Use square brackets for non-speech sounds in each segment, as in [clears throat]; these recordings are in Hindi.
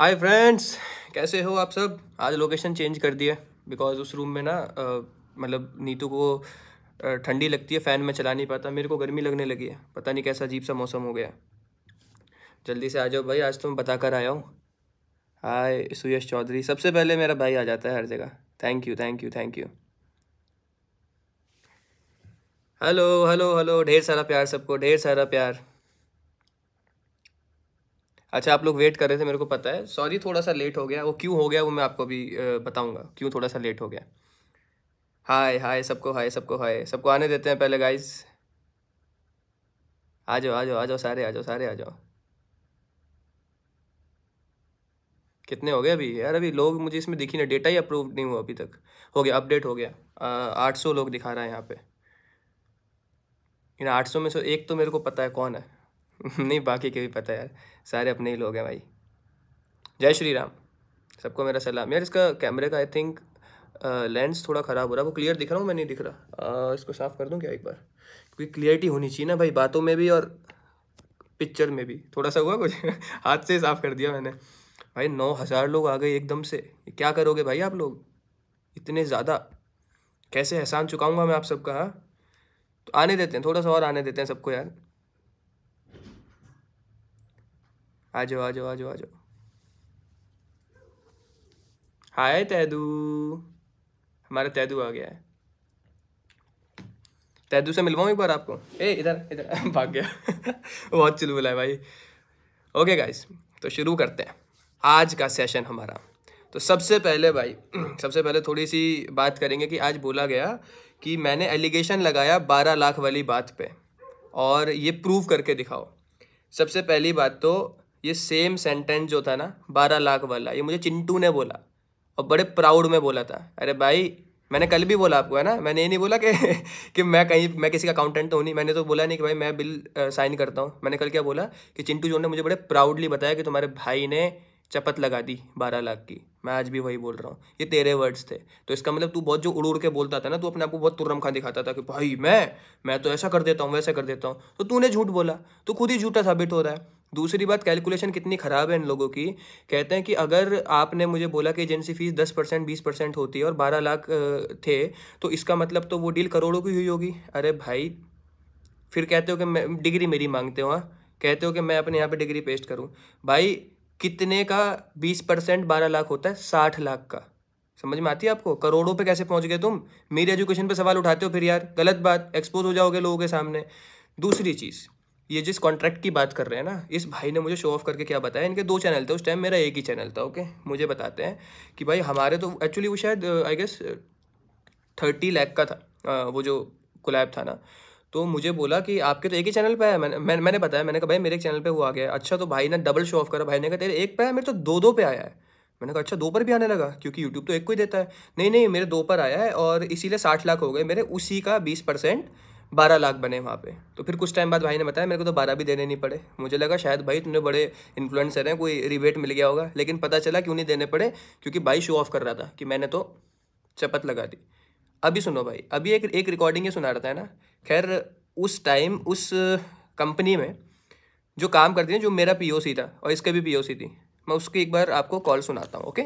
हाय फ्रेंड्स कैसे हो आप सब आज लोकेशन चेंज कर दिया बिकॉज उस रूम में ना मतलब नीतू को ठंडी लगती है फ़ैन में चला नहीं पाता मेरे को गर्मी लगने लगी है पता नहीं कैसा अजीब सा मौसम हो गया जल्दी से आ जाओ भाई आज तो मैं बता कर आया हूँ हाय सुयश चौधरी सबसे पहले मेरा भाई आ जाता है हर जगह thank you thank you thank you hello hello hello ढेर सारा प्यार सबको ढेर सारा प्यार अच्छा आप लोग वेट कर रहे थे मेरे को पता है सॉरी थोड़ा सा लेट हो गया वो क्यों हो गया वो मैं आपको अभी बताऊँगा क्यों थोड़ा सा लेट हो गया हाय हाय सबको हाय सबको हाय सबको आने देते हैं पहले गाइज आ जाओ आ जाओ आ जाओ सारे आ जाओ सारे आ जाओ कितने हो गए अभी यार अभी लोग मुझे इसमें दिखी ना डेटा ही अप्रूव नहीं हुआ अभी तक हो गया अपडेट हो गया आठ सौ लोग दिखा रहा है यहाँ पे इन आठ सौ में से एक तो मेरे को पता है कौन है [laughs] नहीं बाकी के भी पता है यार सारे अपने ही लोग हैं भाई जय श्री राम सबको मेरा सलाम यार इसका कैमरे का आई थिंक लेंस थोड़ा ख़राब हो रहा है वो क्लियर दिख रहा हूँ मैं नहीं दिख रहा आ, इसको साफ़ कर दूँ क्या एक बार क्योंकि क्लियरिटी होनी चाहिए ना भाई बातों में भी और पिक्चर में भी थोड़ा सा हुआ कुछ [laughs] हाथ से साफ़ कर दिया मैंने भाई नौ हज़ार लोग आ गए एकदम से क्या करोगे भाई आप लोग इतने ज़्यादा कैसे एहसान चुकाऊंगा मैं आप सबका हाँ तो आने देते हैं थोड़ा सा और आने देते हैं सबको यार आ जाओ आ जाओ आ जाओ आ जाओ हाय तैदू हमारा तैदू आ गया है तैदू से मिलवाऊँ एक बार आपको ए इधर इधर [laughs] भाग गया [laughs] बहुत चुलबुला है भाई ओके गाइस तो शुरू करते हैं आज का सेशन हमारा तो सबसे पहले भाई [clears throat] सबसे पहले थोड़ी सी बात करेंगे कि आज बोला गया कि मैंने एलिगेशन लगाया बारह लाख वाली बात पे और ये प्रूव करके दिखाओ सबसे पहली बात तो ये सेम सेंटेंस जो था ना बारह लाख वाला ये मुझे चिंटू ने बोला और बड़े प्राउड में बोला था अरे भाई मैंने कल भी बोला आपको है ना मैंने ये नहीं बोला कि [laughs] कि मैं कहीं मैं किसी का अकाउंटेंट तो हूँ नहीं मैंने तो बोला नहीं कि भाई मैं बिल साइन करता हूँ मैंने कल क्या बोला कि चिंटू जो ने मुझे बड़े प्राउडली बताया कि तुम्हारे भाई ने चपत लगा दी बारह लाख की मैं आज भी वही बोल रहा हूँ ये तेरे वर्ड्स थे तो इसका मतलब तू बहुत जो उड़ उड़ के बोलता था ना तू अपने आप को बहुत तुर्रम खा दिखाता था कि भाई मैं मैं तो ऐसा कर देता हूँ वैसा कर देता हूँ तो तूने झूठ बोला तो खुद ही झूठा साबित हो रहा है दूसरी बात कैलकुलेशन कितनी ख़राब है इन लोगों की कहते हैं कि अगर आपने मुझे बोला कि एजेंसी फ़ीस दस परसेंट बीस परसेंट होती है और बारह लाख थे तो इसका मतलब तो वो डील करोड़ों की हुई होगी अरे भाई फिर कहते हो कि मैं डिग्री मेरी मांगते हो हाँ कहते हो कि मैं अपने यहाँ पे डिग्री पेस्ट करूँ भाई कितने का बीस परसेंट बारह लाख होता है साठ लाख का समझ में आती है आपको करोड़ों पर कैसे पहुँच गए तुम मेरी एजुकेशन पर सवाल उठाते हो फिर यार गलत बात एक्सपोज हो जाओगे लोगों के सामने दूसरी चीज़ ये जिस कॉन्ट्रैक्ट की बात कर रहे हैं ना इस भाई ने मुझे शो ऑफ करके क्या बताया इनके दो चैनल थे उस टाइम मेरा एक ही चैनल था ओके मुझे बताते हैं कि भाई हमारे तो एक्चुअली वो शायद आई गेस थर्टी लैख का था वो जो कोलैब था ना तो मुझे बोला कि आपके तो एक ही चैनल पे है मैंने मैं, मैंने बताया मैंने कहा भाई मेरे एक चैनल पे वो आ गया अच्छा तो भाई ने डबल शो ऑफ करा भाई ने कहा तेरे एक पे है मेरे तो दो दो पे आया है मैंने कहा अच्छा दो पर भी आने लगा क्योंकि यूट्यूब तो एक को ही देता है नहीं नहीं मेरे दो पर आया है और इसीलिए साठ लाख हो गए मेरे उसी का बीस परसेंट बारह लाख बने वहाँ पे तो फिर कुछ टाइम बाद भाई ने बताया मेरे को तो बारह भी देने नहीं पड़े मुझे लगा शायद भाई तुमने बड़े इन्फ्लुएंसर हैं कोई रिबेट मिल गया होगा लेकिन पता चला क्यों नहीं देने पड़े क्योंकि भाई शो ऑफ कर रहा था कि मैंने तो चपत लगा दी अभी सुनो भाई अभी एक एक रिकॉर्डिंग ही सुना रहा था ना खैर उस टाइम उस कंपनी में जो काम करती है जो मेरा पी था और इसका भी पी थी मैं उसकी एक बार आपको कॉल सुनाता हूँ ओके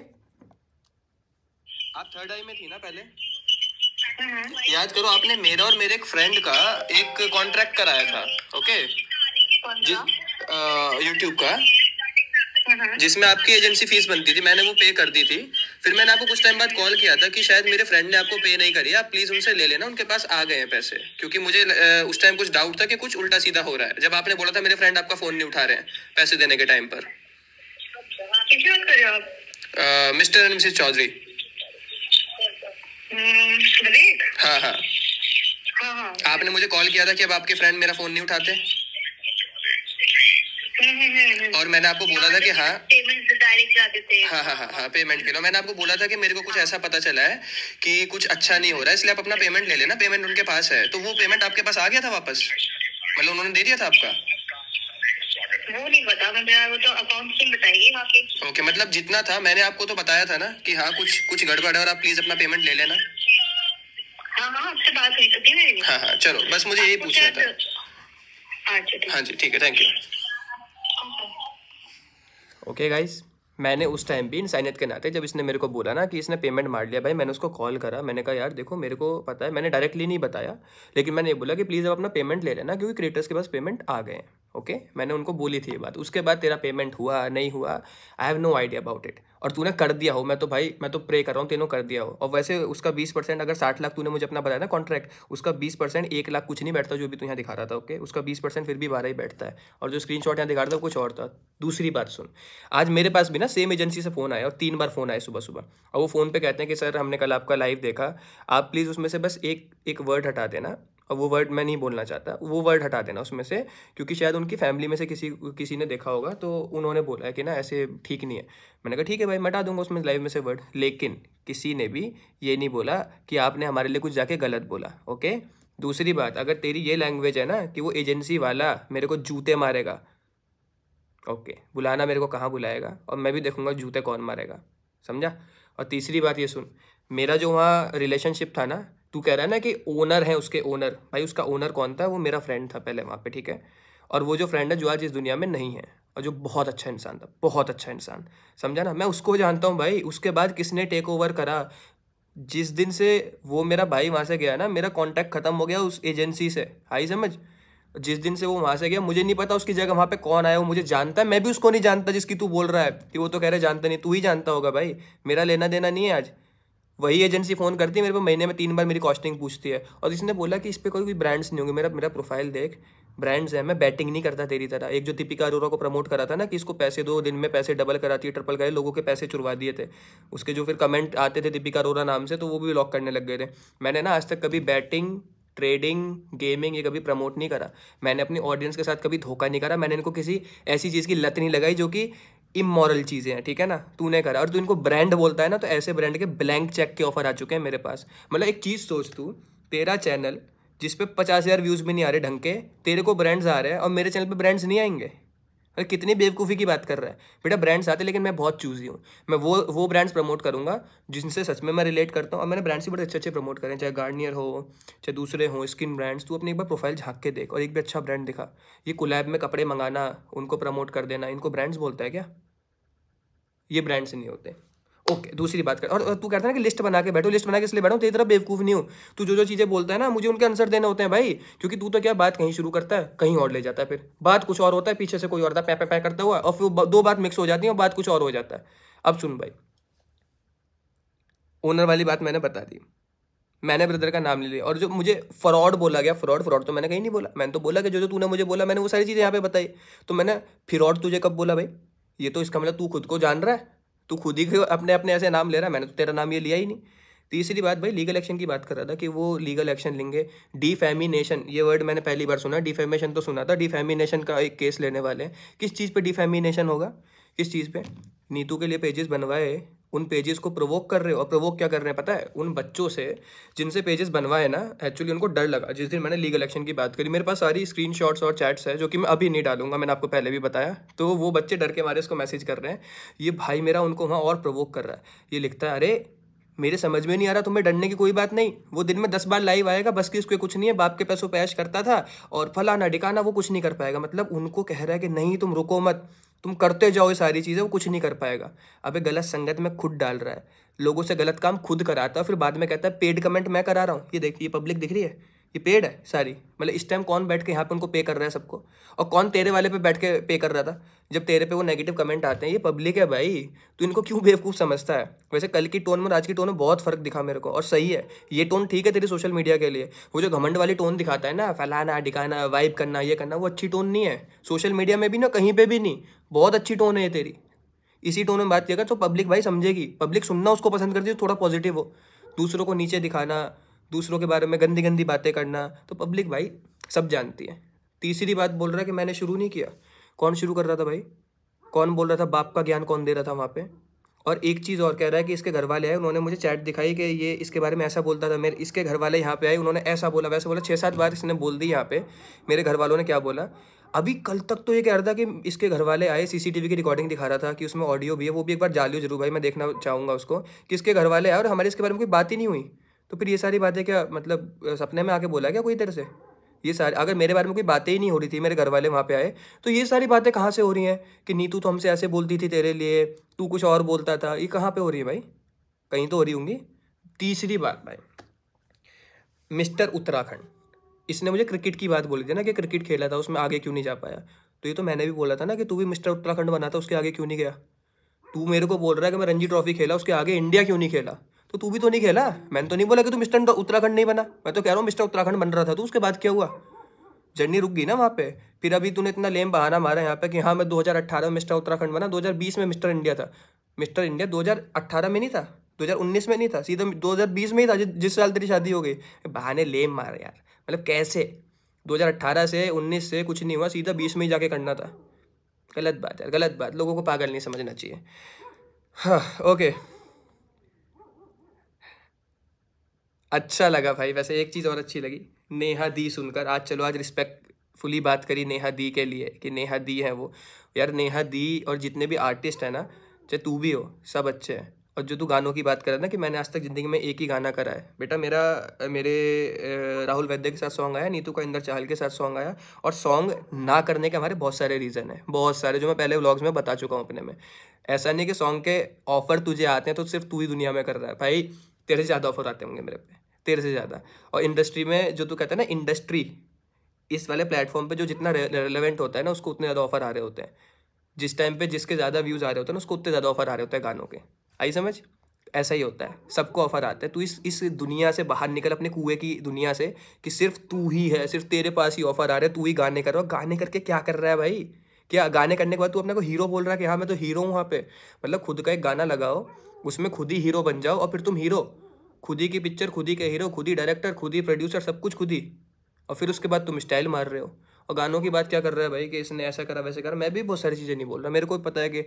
आप थर्ड आई में थी ना पहले हम्म। याद करो आपने मेरा और मेरे एक फ्रेंड का एक कॉन्ट्रैक्ट कराया था ओके यूट्यूब का हम्म। जिसमें आपकी एजेंसी फीस बनती थी मैंने वो पे कर दी थी फिर मैंने आपको कुछ टाइम बाद कॉल किया था कि शायद मेरे फ्रेंड ने आपको पे नहीं करी आप प्लीज उनसे ले लेना उनके पास आ गए हैं पैसे क्योंकि मुझे उस टाइम कुछ डाउट था कि कुछ उल्टा सीधा हो रहा है जब आपने बोला था मेरे फ्रेंड आपका फोन नहीं उठा रहे हैं पैसे देने के टाइम पर अच्छा, हाँ, मिस्टर एंड मिसेज चौधरी हम्म, हाँ, हाँ।, हाँ हाँ आपने मुझे कॉल किया था कि अब आपके फ्रेंड मेरा फोन नहीं उठाते हम्म, हम्म, और मैंने आपको बोला था कि हाँ हाँ हाँ हाँ हाँ पेमेंट के लो मैंने आपको बोला था कि मेरे को कुछ ऐसा पता चला है कि कुछ अच्छा नहीं हो रहा है इसलिए आप अपना पेमेंट ले लेना पेमेंट उनके पास है तो वो पेमेंट आपके पास आ गया था वापस मतलब उन्होंने दे दिया था आपका तो बताएगी ओके okay, मतलब जितना था मैंने आपको तो बताया था ना कि हाँ कुछ कुछ गड़बड़ है और आप प्लीज अपना पेमेंट ले लेना हाँ हाँ, तो हाँ हाँ चलो बस मुझे यही पूछना था हाँ, अच्छा, हाँ जी ठीक है थैंक यू ओके गाइस मैंने उस टाइम भी इंसानियत के नाते जब इसने मेरे को बोला ना कि इसने पेमेंट मार लिया भाई मैंने उसको कॉल करा मैंने कहा यार देखो मेरे को पता है मैंने डायरेक्टली नहीं बताया लेकिन मैंने ये बोला कि प्लीज़ अब अपना पेमेंट ले लेना क्योंकि क्रिएटर्स के पास पेमेंट आ गए हैं ओके okay? मैंने उनको बोली थी ये बात उसके बाद तेरा पेमेंट हुआ नहीं हुआ I have no idea about it और तूने कर दिया हो मैं तो भाई मैं तो प्रे कर रहा हूँ तीनों कर दिया हो और वैसे उसका बीस परसेंट अगर साठ लाख तूने मुझे अपना बताया ना कॉन्ट्रैक्ट उसका बीस परसेंट एक लाख कुछ नहीं बैठता जो भी तू यहाँ दिखा रहा था ओके okay? उसका बीस परसेंट फिर भी बारह ही बैठता है और जो स्क्रीन शॉट यहाँ दिखा रहा था कुछ और था दूसरी बात सुन आज मेरे पास भी ना सेम एजेंसी से फ़ोन आया और तीन बार फ़ोन आया सुबह सुबह और वो फ़ोन पे कहते हैं कि सर हमने कल आपका लाइव देखा आप प्लीज़ उसमें से बस एक एक वर्ड हटा देना अब वो वर्ड मैं नहीं बोलना चाहता वो वर्ड हटा देना उसमें से क्योंकि शायद उनकी फैमिली में से किसी किसी ने देखा होगा तो उन्होंने बोला है कि ना ऐसे ठीक नहीं है मैंने कहा ठीक है भाई मटा दूंगा उसमें लाइव में से वर्ड लेकिन किसी ने भी ये नहीं बोला कि आपने हमारे लिए कुछ जाके गलत बोला ओके दूसरी बात अगर तेरी ये लैंग्वेज है ना कि वो एजेंसी वाला मेरे को जूते मारेगा ओके बुलाना मेरे को कहाँ बुलाएगा और मैं भी देखूंगा जूते कौन मारेगा समझा और तीसरी बात ये सुन मेरा जो वहाँ रिलेशनशिप था ना तू कह रहा है ना कि ओनर है उसके ओनर भाई उसका ओनर कौन था वो मेरा फ्रेंड था पहले वहाँ पे ठीक है और वो जो फ्रेंड है जो आज इस दुनिया में नहीं है और जो बहुत अच्छा इंसान था बहुत अच्छा इंसान समझा ना मैं उसको जानता हूँ भाई उसके बाद किसने टेक ओवर करा जिस दिन से वो मेरा भाई वहाँ से गया ना मेरा कॉन्टैक्ट ख़त्म हो गया उस एजेंसी से आई समझ जिस दिन से वो वहाँ से गया मुझे नहीं पता उसकी जगह वहाँ पे कौन आया वो मुझे जानता है मैं भी उसको नहीं जानता जिसकी तू बोल रहा है कि वो तो कह रहे जानता नहीं तू ही जानता होगा भाई मेरा लेना देना नहीं है आज वही एजेंसी फ़ोन करती है मेरे को महीने में तीन बार मेरी कॉस्टिंग पूछती है और इसने बोला कि इस पर कोई भी ब्रांड्स नहीं होंगे मेरा मेरा प्रोफाइल देख ब्रांड्स है मैं बैटिंग नहीं करता तेरी तरह एक जो दीपिका अरोरा को प्रमोट करा था ना कि इसको पैसे दो दिन में पैसे डबल कराती है ट्रिपल कराई लोगों के पैसे चुरवा दिए थे उसके जो फिर कमेंट आते थे दीपिका अरोरा नाम से तो वो भी ब्लॉक करने लग गए थे मैंने ना आज तक कभी बैटिंग ट्रेडिंग गेमिंग ये कभी प्रमोट नहीं करा मैंने अपनी ऑडियंस के साथ कभी धोखा नहीं करा मैंने इनको किसी ऐसी चीज़ की लत नहीं लगाई जो कि इमोरल चीज़ें हैं ठीक है ना तूने करा और तू इनको ब्रांड बोलता है ना तो ऐसे ब्रांड के ब्लैंक चेक के ऑफर आ चुके हैं मेरे पास मतलब एक चीज़ सोच तू तेरा चैनल जिस पे पचास हज़ार व्यूज़ भी नहीं आ रहे ढंग के तेरे को ब्रांड्स आ रहे हैं और मेरे चैनल पे ब्रांड्स नहीं आएंगे अरे कितनी बेवकूफ़ी की बात कर रहा है बेटा ब्रांड्स आते लेकिन मैं बहुत चूज़ी हूँ मैं वो वो ब्रांड्स प्रमोट करूँगा जिनसे सच में मैं रिलेट करता हूँ और मैंने ब्रांड्स भी बड़े अच्छे अच्छे प्रमोट करें चाहे गार्डनियर हो चाहे दूसरे हो स्किन ब्रांड्स तू अपनी एक बार प्रोफाइल झाँक के देख और एक भी अच्छा ब्रांड दिखा ये कुलैब में कपड़े मंगाना उनको प्रमोट कर देना इनको ब्रांड्स बोलता है क्या ये ब्रांड्स नहीं होते ओके दूसरी बात कर और तू कहता है ना कि लिस्ट बना के बैठो लिस्ट बना के इसलिए बैठो तेरी तरफ बेवकूफ़ नहीं हूँ तू जो जो चीज़ें बोलता है ना मुझे उनके आंसर देने होते हैं भाई क्योंकि तू तो क्या बात कहीं शुरू करता है कहीं और ले जाता है फिर बात कुछ और होता है पीछे से कोई और पै पै करता हुआ और फिर दो बात मिक्स हो जाती है और बात कुछ और हो जाता है अब सुन भाई ओनर वाली बात मैंने बता दी मैंने ब्रदर का नाम ले लिया और जो मुझे फ्रॉड बोला गया फ्रॉड फ्रॉड तो मैंने कहीं नहीं बोला मैंने तो बोला कि जो जो तूने मुझे बोला मैंने वो सारी चीज़ें यहाँ पे बताई तो मैंने फ्रॉड तुझे कब बोला भाई ये तो इसका मतलब तू खुद को जान रहा है तो खुद ही अपने अपने ऐसे नाम ले रहा है मैंने तो तेरा नाम ये लिया ही नहीं तीसरी बात भाई लीगल एक्शन की बात कर रहा था कि वो लीगल एक्शन लेंगे डिफेमिनेशन ये वर्ड मैंने पहली बार सुना डिफेमेशन तो सुना था डिफेमिनेशन का एक केस लेने वाले हैं किस चीज़ पे डिफेमिनेशन होगा किस चीज़ पे नीतू के लिए पेजेस बनवाए उन पेजेस को प्रोवोक कर रहे हो और प्रोवोक क्या कर रहे हैं पता है उन बच्चों से जिनसे पेजेस बनवाए ना एक्चुअली उनको डर लगा जिस दिन मैंने लीगल एक्शन की बात करी मेरे पास सारी स्क्रीन और चैट्स है जो कि मैं अभी नहीं डालूंगा मैंने आपको पहले भी बताया तो वो बच्चे डर के मारे इसको मैसेज कर रहे हैं ये भाई मेरा उनको वहाँ और प्रोवोक कर रहा है ये लिखता है अरे मेरे समझ में नहीं आ रहा तुम्हें डरने की कोई बात नहीं वो दिन में दस बार लाइव आएगा बस कि उसके कुछ नहीं है बाप के पैसों पैश करता था और फलाना डिकाना वो कुछ नहीं कर पाएगा मतलब उनको कह रहा है कि नहीं तुम रुको मत तुम करते जाओ ये सारी चीज़ें वो कुछ नहीं कर पाएगा अब गलत संगत में खुद डाल रहा है लोगों से गलत काम खुद कराता है फिर बाद में कहता है पेड कमेंट मैं करा रहा हूँ ये देखिए ये पब्लिक दिख रही है ये पेड है सारी मतलब इस टाइम कौन बैठ के यहाँ पे उनको पे कर रहा है सबको और कौन तेरे वाले पे बैठ के पे कर रहा था जब तेरे पे वो नेगेटिव कमेंट आते हैं ये पब्लिक है भाई तो इनको क्यों बेवकूफ़ समझता है वैसे कल की टोन में आज की टोन में बहुत फ़र्क दिखा मेरे को और सही है ये टोन ठीक है तेरी सोशल मीडिया के लिए वो जो घमंड वाली टोन दिखाता है ना फैलाना डिकाना वाइब करना ये करना वो अच्छी टोन नहीं है सोशल मीडिया में भी ना कहीं पर भी नहीं बहुत अच्छी टोन है ये तेरी इसी टोन में बात किया तो पब्लिक भाई समझेगी पब्लिक सुनना उसको पसंद करती है थोड़ा पॉजिटिव हो दूसरों को नीचे दिखाना दूसरों के बारे में गंदी गंदी बातें करना तो पब्लिक भाई सब जानती है तीसरी बात बोल रहा है कि मैंने शुरू नहीं किया कौन शुरू कर रहा था भाई कौन बोल रहा था बाप का ज्ञान कौन दे रहा था वहाँ पे और एक चीज़ और कह रहा है कि इसके घर वाले आए उन्होंने मुझे चैट दिखाई कि ये इसके बारे में ऐसा बोलता था मेरे इसके घर वाले यहाँ पे आए उन्होंने ऐसा बोला वैसा बोला छः सात बार इसने बोल दी यहाँ पे मेरे घर वालों ने क्या बोला अभी कल तक तो ये कह रहा था कि इसके घर वाले आए सीसीटीवी की रिकॉर्डिंग दिखा रहा था कि उसमें ऑडियो भी है वो भी एक बार जालियो जरूर भाई मैं देखना चाहूँगा उसको कि इसके घर वाले आए और हमारे इसके बारे में कोई बात ही नहीं हुई तो फिर ये सारी बातें क्या मतलब सपने में आके बोला क्या कोई तरह से ये सारी अगर मेरे बारे में कोई बातें ही नहीं हो रही थी मेरे घर वाले वहाँ पे आए तो ये सारी बातें कहाँ से हो रही हैं कि नीतू तो हमसे ऐसे बोलती थी तेरे लिए तू कुछ और बोलता था ये कहाँ पे हो रही है भाई कहीं तो हो रही होंगी तीसरी बात भाई मिस्टर उत्तराखंड इसने मुझे क्रिकेट की बात बोली थी ना कि क्रिकेट खेला था उसमें आगे क्यों नहीं जा पाया तो ये तो मैंने भी बोला था ना कि तू भी मिस्टर उत्तराखंड बना था उसके आगे क्यों नहीं गया तू मेरे को बोल रहा है कि मैं रणजी ट्रॉफी खेला उसके आगे इंडिया क्यों नहीं खेला तो तू भी तो नहीं खेला मैंने तो नहीं बोला कि तू मिस्टर उत्तराखंड नहीं बना मैं तो कह रहा हूँ मिस्टर उत्तराखंड बन रहा था तू तो उसके बाद क्या हुआ जर्नी रुक गई ना वहाँ पे फिर अभी तूने इतना लेम बहाना मारा यहाँ पे कि हाँ मैं 2018 में मिस्टर उत्तराखंड बना 2020 में मिस्टर इंडिया था मिस्टर इंडिया 2018 में नहीं था 2019 में नहीं था सीधा 2020 में ही था जिस साल तेरी शादी हो गई बहाने लेम मारे यार मतलब कैसे 2018 से 19 से कुछ नहीं हुआ सीधा 20 में ही जाके करना था गलत बात यार गलत बात लोगों को पागल नहीं समझना चाहिए हाँ ओके अच्छा लगा भाई वैसे एक चीज़ और अच्छी लगी नेहा दी सुनकर आज चलो आज रिस्पेक्टफुली बात करी नेहा दी के लिए कि नेहा दी है वो यार नेहा दी और जितने भी आर्टिस्ट हैं ना चाहे तू भी हो सब अच्छे हैं और जो तू गानों की बात कर रहा ना कि मैंने आज तक ज़िंदगी में एक ही गाना करा है बेटा मेरा मेरे राहुल वैद्य के साथ सॉन्ग आया नीतू का इंदर चाहल के साथ सॉन्ग आया और सॉन्ग ना करने के हमारे बहुत सारे रीज़न हैं बहुत सारे जो मैं पहले व्लॉग्स में बता चुका हूँ अपने में ऐसा नहीं कि सॉन्ग के ऑफ़र तुझे आते हैं तो सिर्फ तू ही दुनिया में कर रहा है भाई तेरे से ज़्यादा ऑफ़र आते होंगे मेरे पे तेरह से ज़्यादा और इंडस्ट्री में जो तू कहता है ना इंडस्ट्री इस वाले प्लेटफॉर्म पे जो जितना रेलिवेंट होता है ना उसको उतने ज़्यादा ऑफर आ रहे होते हैं जिस टाइम पे जिसके ज़्यादा व्यूज़ आ रहे होते हैं ना उसको उतने ज़्यादा ऑफर आ रहे होते हैं गानों के आई समझ ऐसा ही होता है सबको ऑफर आता है तू इस इस दुनिया से बाहर निकल अपने कुएं की दुनिया से कि सिर्फ तू ही है सिर्फ तेरे पास ही ऑफर आ रहे तू ही गाने कर रहा गाने करके क्या कर रहा है भाई क्या गाने करने के बाद तू अपने को हीरो बोल रहा है कि हाँ मैं तो हीरो हूँ वहाँ पे मतलब खुद का एक गाना लगाओ उसमें खुद ही हीरो बन जाओ और फिर तुम हीरो खुद ही की पिक्चर खुद ही के हीरो खुद ही डायरेक्टर खुद ही प्रोड्यूसर सब कुछ खुद ही और फिर उसके बाद तुम स्टाइल मार रहे हो और गानों की बात क्या कर रहा है भाई कि इसने ऐसा करा वैसे करा मैं भी बहुत सारी चीज़ें नहीं बोल रहा मेरे को पता है कि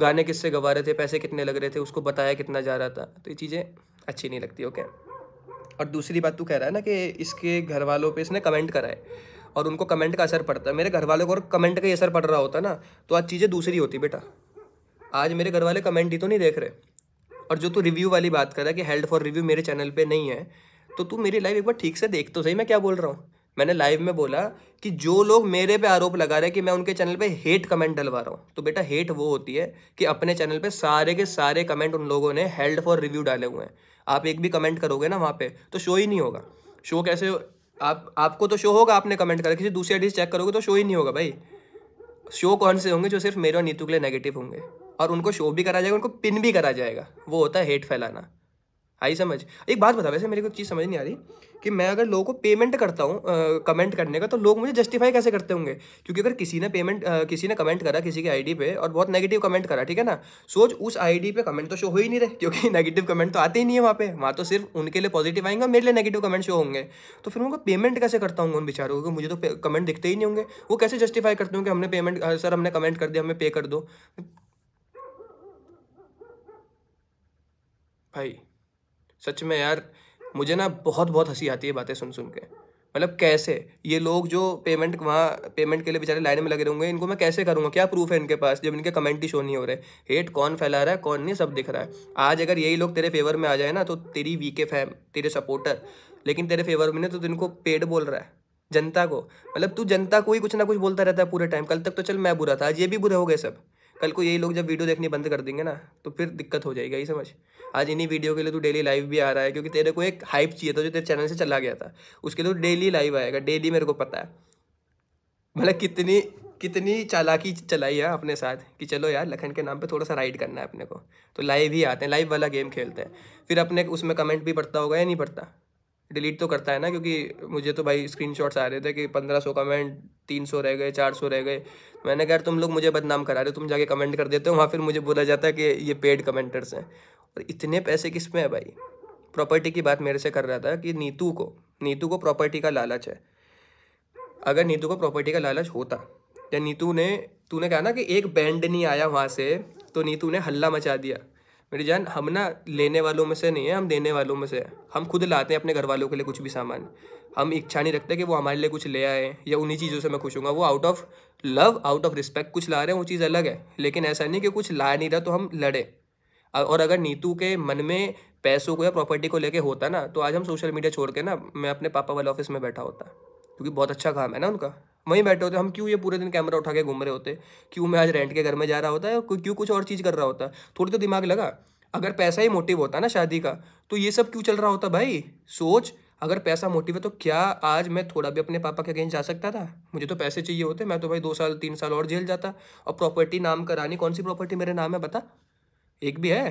गाने किससे गवा रहे थे पैसे कितने लग रहे थे उसको बताया कितना जा रहा था तो ये चीज़ें अच्छी नहीं लगती ओके और दूसरी बात तू कह रहा है ना कि इसके घर वालों पर इसने कमेंट करा है और उनको कमेंट का असर पड़ता है मेरे घर वालों को और कमेंट का ही असर पड़ रहा होता ना तो आज चीज़ें दूसरी होती बेटा आज मेरे घर वाले कमेंट ही तो नहीं देख रहे और जो तू रिव्यू वाली बात कर रहा है कि हेल्ड फॉर रिव्यू मेरे चैनल पे नहीं है तो तू मेरी लाइव एक बार ठीक से देख तो सही मैं क्या बोल रहा हूँ मैंने लाइव में बोला कि जो लोग मेरे पे आरोप लगा रहे हैं कि मैं उनके चैनल पे हेट कमेंट डलवा रहा हूँ तो बेटा हेट वो होती है कि अपने चैनल पे सारे के सारे कमेंट उन लोगों ने हेल्ड फॉर रिव्यू डाले हुए हैं आप एक भी कमेंट करोगे ना वहाँ पे तो शो ही नहीं होगा शो कैसे आप आपको तो शो होगा आपने कमेंट करा किसी दूसरी डिश चेक करोगे तो शो ही नहीं होगा भाई शो कौन से होंगे जो सिर्फ मेरे और नीतू के लिए नेगेटिव होंगे और उनको शो भी करा जाएगा उनको पिन भी करा जाएगा वो होता है हेट फैलाना आई समझ एक बात बता वैसे मेरे को चीज़ समझ नहीं आ रही कि मैं अगर लोगों को पेमेंट करता हूँ कमेंट करने का तो लोग मुझे जस्टिफाई कैसे करते होंगे क्योंकि अगर किसी ने पेमेंट आ, किसी ने कमेंट करा किसी की आईडी पे और बहुत नेगेटिव कमेंट करा ठीक है ना सोच उस आईडी पे कमेंट तो शो हो ही नहीं रहे क्योंकि नेगेटिव [laughs] कमेंट तो आते ही नहीं है वहाँ पे वहाँ तो सिर्फ उनके लिए पॉजिटिव आएंगे मेरे लिए नेगेटिव कमेंट शो होंगे तो फिर उनको पेमेंट कैसे करता हूँ उन बेचारों को मुझे तो कमेंट दिखते ही नहीं होंगे वो कैसे जस्टिफाई करते होंगे हमने पेमेंट सर हमने कमेंट कर दिया हमें पे कर दो भाई सच में यार मुझे ना बहुत बहुत हंसी आती है बातें सुन सुन के मतलब कैसे ये लोग जो पेमेंट वहाँ पेमेंट के लिए बेचारे लाइन में लगे रहेंगे इनको मैं कैसे करूँगा क्या प्रूफ है इनके पास जब इनके कमेंट ही शो नहीं हो रहे हेट कौन फैला रहा है कौन नहीं सब दिख रहा है आज अगर यही लोग तेरे फेवर में आ जाए ना तो तेरी वी के फैम तेरे सपोर्टर लेकिन तेरे फेवर में नहीं तो इनको पेड बोल रहा है जनता को मतलब तू जनता को ही कुछ ना कुछ बोलता रहता है पूरे टाइम कल तक तो चल मैं बुरा था आज ये भी बुरे हो गए सब कल को यही लोग जब वीडियो देखनी बंद कर देंगे ना तो फिर दिक्कत हो जाएगी यही समझ आज इन्हीं वीडियो के लिए तू डेली लाइव भी आ रहा है क्योंकि तेरे को एक हाइप चाहिए था जो तेरे चैनल से चला गया था उसके लिए तो डेली लाइव आएगा डेली मेरे को पता है मतलब कितनी कितनी चालाकी चलाई है अपने साथ कि चलो यार लखन के नाम पे थोड़ा सा राइड करना है अपने को तो लाइव ही आते हैं लाइव वाला गेम खेलते हैं फिर अपने उसमें कमेंट भी पड़ता होगा या नहीं पड़ता डिलीट तो करता है ना क्योंकि मुझे तो भाई स्क्रीनशॉट्स आ रहे थे कि पंद्रह सौ कमेंट तीन सौ रह गए चार सौ रह गए मैंने कहा तुम लोग मुझे बदनाम करा रहे हो तुम जाके कमेंट कर देते हो वहाँ फिर मुझे बोला जाता है कि ये पेड कमेंटर्स हैं और इतने पैसे किस में है भाई प्रॉपर्टी की बात मेरे से कर रहा था कि नीतू को नीतू को प्रॉपर्टी का लालच है अगर नीतू को प्रॉपर्टी का लालच होता या नीतू ने तूने कहा ना कि एक बैंड नहीं आया वहाँ से तो नीतू ने हल्ला मचा दिया मेरी जान हम ना लेने वालों में से नहीं है हम देने वालों में से हम खुद लाते हैं अपने घर वालों के लिए कुछ भी सामान हम इच्छा नहीं रखते कि वो हमारे लिए कुछ ले आए या उन्हीं चीज़ों से मैं खुश हूँ वो out of love out of respect कुछ ला रहे हैं वो चीज़ अलग है लेकिन ऐसा नहीं कि कुछ ला नहीं रहा तो हम लड़े और अगर नीतू के मन में पैसों को या प्रॉपर्टी को लेके होता ना तो आज हम सोशल मीडिया छोड़ के ना मैं अपने पापा वाले ऑफिस में बैठा होता क्योंकि बहुत अच्छा काम है ना उनका वहीं बैठे होते हम क्यों ये पूरे दिन कैमरा उठा के घूम रहे होते क्यों मैं आज रेंट के घर में जा रहा होता है क्यों कुछ और चीज़ कर रहा होता थोड़ी तो दिमाग लगा अगर पैसा ही मोटिव होता ना शादी का तो ये सब क्यों चल रहा होता भाई सोच अगर पैसा मोटिव है तो क्या आज मैं थोड़ा भी अपने पापा के अगेंस्ट जा सकता था मुझे तो पैसे चाहिए होते मैं तो भाई दो साल तीन साल और जेल जाता और प्रॉपर्टी नाम करानी कौन सी प्रॉपर्टी मेरे नाम है बता एक भी है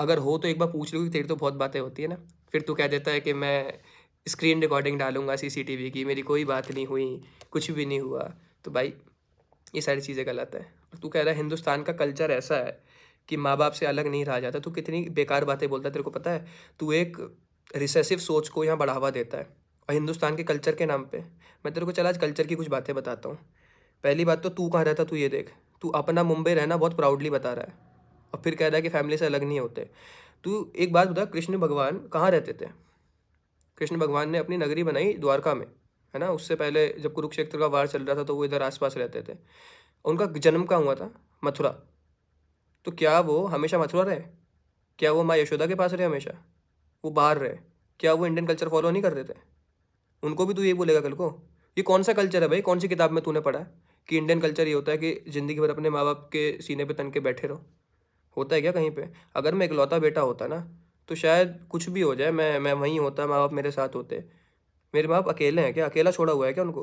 अगर हो तो एक बार पूछ लो कि तेरी तो बहुत बातें होती है ना फिर तू कह देता है कि मैं स्क्रीन रिकॉर्डिंग डालूंगा सीसीटीवी की मेरी कोई बात नहीं हुई कुछ भी नहीं हुआ तो भाई ये सारी चीज़ें गलत है और तू कह रहा है हिंदुस्तान का कल्चर ऐसा है कि माँ बाप से अलग नहीं रहा जाता तू तो कितनी बेकार बातें बोलता है तेरे को पता है तू एक रिसेसिव सोच को यहाँ बढ़ावा देता है और हिंदुस्तान के कल्चर के नाम पे मैं तेरे को चला आज कल्चर की कुछ बातें बताता हूँ पहली बात तो तू कहाँ रहता तू ये देख तू अपना मुंबई रहना बहुत प्राउडली बता रहा है और फिर कह रहा है कि फैमिली से अलग नहीं होते तू एक बात बता कृष्ण भगवान कहाँ रहते थे कृष्ण भगवान ने अपनी नगरी बनाई द्वारका में है ना उससे पहले जब कुरुक्षेत्र का वार चल रहा था तो वो इधर आसपास रहते थे उनका जन्म कहाँ हुआ था मथुरा तो क्या वो हमेशा मथुरा रहे क्या वो माँ यशोदा के पास रहे हमेशा वो बाहर रहे क्या वो इंडियन कल्चर फॉलो नहीं करते थे उनको भी तू ये बोलेगा कल को ये कौन सा कल्चर है भाई कौन सी किताब में तूने पढ़ा है कि इंडियन कल्चर ये होता है कि ज़िंदगी भर अपने माँ बाप के सीने पर तन के बैठे रहो होता है क्या कहीं पे अगर मैं इकलौता बेटा होता ना तो शायद कुछ भी हो जाए मैं मैं वहीं होता माँ बाप मेरे साथ होते मेरे माँ बाप अकेले हैं क्या अकेला छोड़ा हुआ है क्या उनको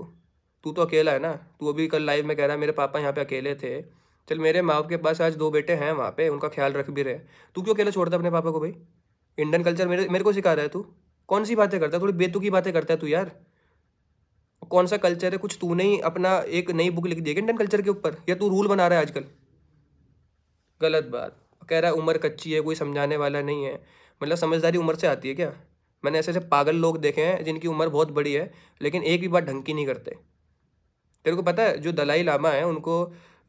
तू तो अकेला है ना तू अभी कल लाइव में कह रहा है मेरे पापा यहाँ पे अकेले थे चल मेरे माँ बाप के पास आज दो बेटे हैं वहाँ पे उनका ख्याल रख भी रहे तू क्यों अकेला छोड़ता अपने पापा को भाई इंडियन कल्चर मेरे मेरे को सिखा रहा है तू कौन सी बातें करता है थोड़ी बेतुकी बातें करता है तू यार कौन सा कल्चर है कुछ तू नहीं अपना एक नई बुक लिख दी इंडियन कल्चर के ऊपर या तू रूल बना रहा है आजकल गलत बात कह रहा है उम्र कच्ची है कोई समझाने वाला नहीं है मतलब समझदारी उम्र से आती है क्या मैंने ऐसे ऐसे पागल लोग देखे हैं जिनकी उम्र बहुत बड़ी है लेकिन एक भी बात ढंग की नहीं करते तेरे को पता है जो दलाई लामा है उनको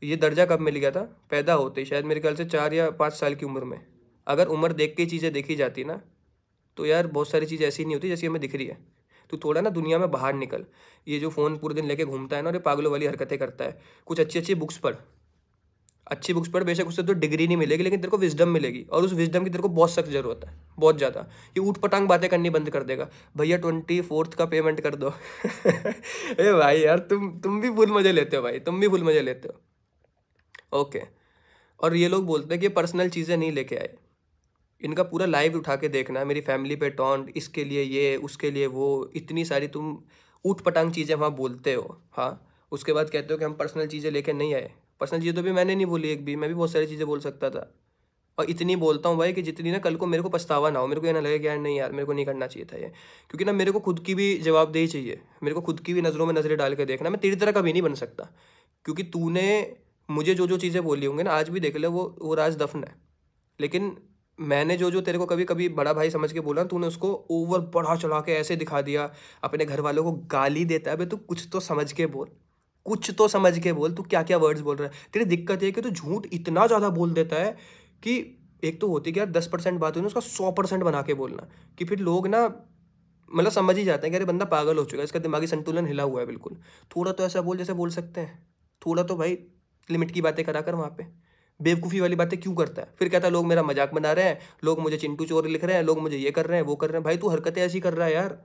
ये दर्जा कब मिल गया था पैदा होते ही शायद मेरे ख्याल से चार या पाँच साल की उम्र में अगर उम्र देख के चीज़ें देखी जाती ना तो यार बहुत सारी चीज़ ऐसी नहीं होती जैसी हमें दिख रही है तू थोड़ा ना दुनिया में बाहर निकल ये जो फ़ोन पूरे दिन लेके घूमता है ना और ये पागलों वाली हरकतें करता है कुछ अच्छी अच्छी बुक्स पढ़ अच्छी बुक्स पढ़ बेशक उससे तो डिग्री नहीं मिलेगी लेकिन तेरे को विजडम मिलेगी और उस विजडम की तेरे को बहुत सख्त जरूरत है बहुत ज़्यादा ये ऊट पटांग बातें करनी बंद कर देगा भैया ट्वेंटी फोर्थ का पेमेंट कर दो [laughs] अरे भाई यार तुम तुम भी फुल मज़े लेते हो भाई तुम भी फुल मज़े लेते हो ओके और ये लोग बोलते हैं कि पर्सनल चीज़ें नहीं लेके आए इनका पूरा लाइव उठा के देखना है मेरी फैमिली पे टॉन्ट इसके लिए ये उसके लिए वो इतनी सारी तुम ऊट पटांग चीज़ें वहाँ बोलते हो हाँ उसके बाद कहते हो कि हम पर्सनल चीज़ें लेके नहीं आए पर्सनल चीज़ें तो भी मैंने नहीं बोली एक भी मैं भी बहुत सारी चीज़ें बोल सकता था और इतनी बोलता हूँ भाई कि जितनी ना कल को मेरे को पछतावा ना हो मेरे को ये ना लगे कि यार नहीं यार मेरे को नहीं करना चाहिए था ये क्योंकि ना मेरे को खुद की भी जवाबदेही चाहिए मेरे को खुद की भी नज़रों में नज़रें डाल के देखना मैं तेरी तरह कभी नहीं बन सकता क्योंकि तूने मुझे जो जो चीज़ें बोली होंगी ना आज भी देख ले वो वो राज दफन है लेकिन मैंने जो जो तेरे को कभी कभी बड़ा भाई समझ के बोला तूने उसको ओवर बढ़ा चढ़ा के ऐसे दिखा दिया अपने घर वालों को गाली देता है भाई तू कुछ तो समझ के बोल कुछ तो समझ के बोल तू क्या क्या वर्ड्स बोल रहा है तेरी दिक्कत ये कि तू झूठ इतना ज़्यादा बोल देता है कि एक तो होती क्या दस परसेंट बात होती है उसका सौ परसेंट बना के बोलना कि फिर लोग ना मतलब समझ ही जाते हैं कि अरे बंदा पागल हो चुका है इसका दिमागी संतुलन हिला हुआ है बिल्कुल थोड़ा तो ऐसा बोल जैसे बोल सकते हैं थोड़ा तो भाई लिमिट की बातें करा कर वहाँ पे बेवकूफ़ी वाली बातें क्यों करता है फिर कहता है लोग मेरा मजाक बना रहे हैं लोग मुझे चिंटू चोर लिख रहे हैं लोग मुझे ये कर रहे हैं वो कर रहे हैं भाई तू हरकतें ऐसी कर रहा है यार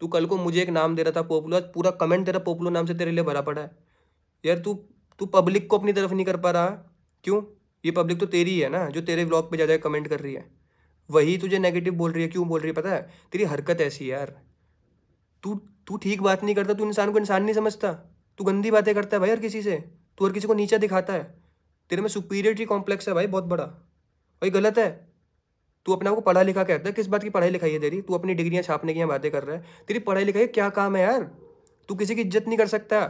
तू कल को मुझे एक नाम दे रहा था पोपलो आज पूरा कमेंट तेरा पोपलो नाम से तेरे लिए भरा पड़ा है यार तू तू पब्लिक को अपनी तरफ नहीं कर पा रहा क्यों ये पब्लिक तो तेरी है ना जो तेरे ब्लॉग पर जा जाकर कमेंट कर रही है वही तुझे नेगेटिव बोल रही है क्यों बोल रही है पता है तेरी हरकत ऐसी है यार तू तू ठीक बात नहीं करता तू इंसान को इंसान नहीं समझता तू गंदी बातें करता है भाई हर किसी से तू हर किसी को नीचा दिखाता है तेरे में सुपीरियरिटी कॉम्प्लेक्स है भाई बहुत बड़ा भाई गलत है तू अपने आपको पढ़ा लिखा कहता है किस बात की पढ़ाई लिखाई है तेरी तू अपनी डिग्रियां छापने की बातें कर रहा है तेरी पढ़ाई लिखाई क्या काम है यार तू किसी की इज्जत नहीं कर सकता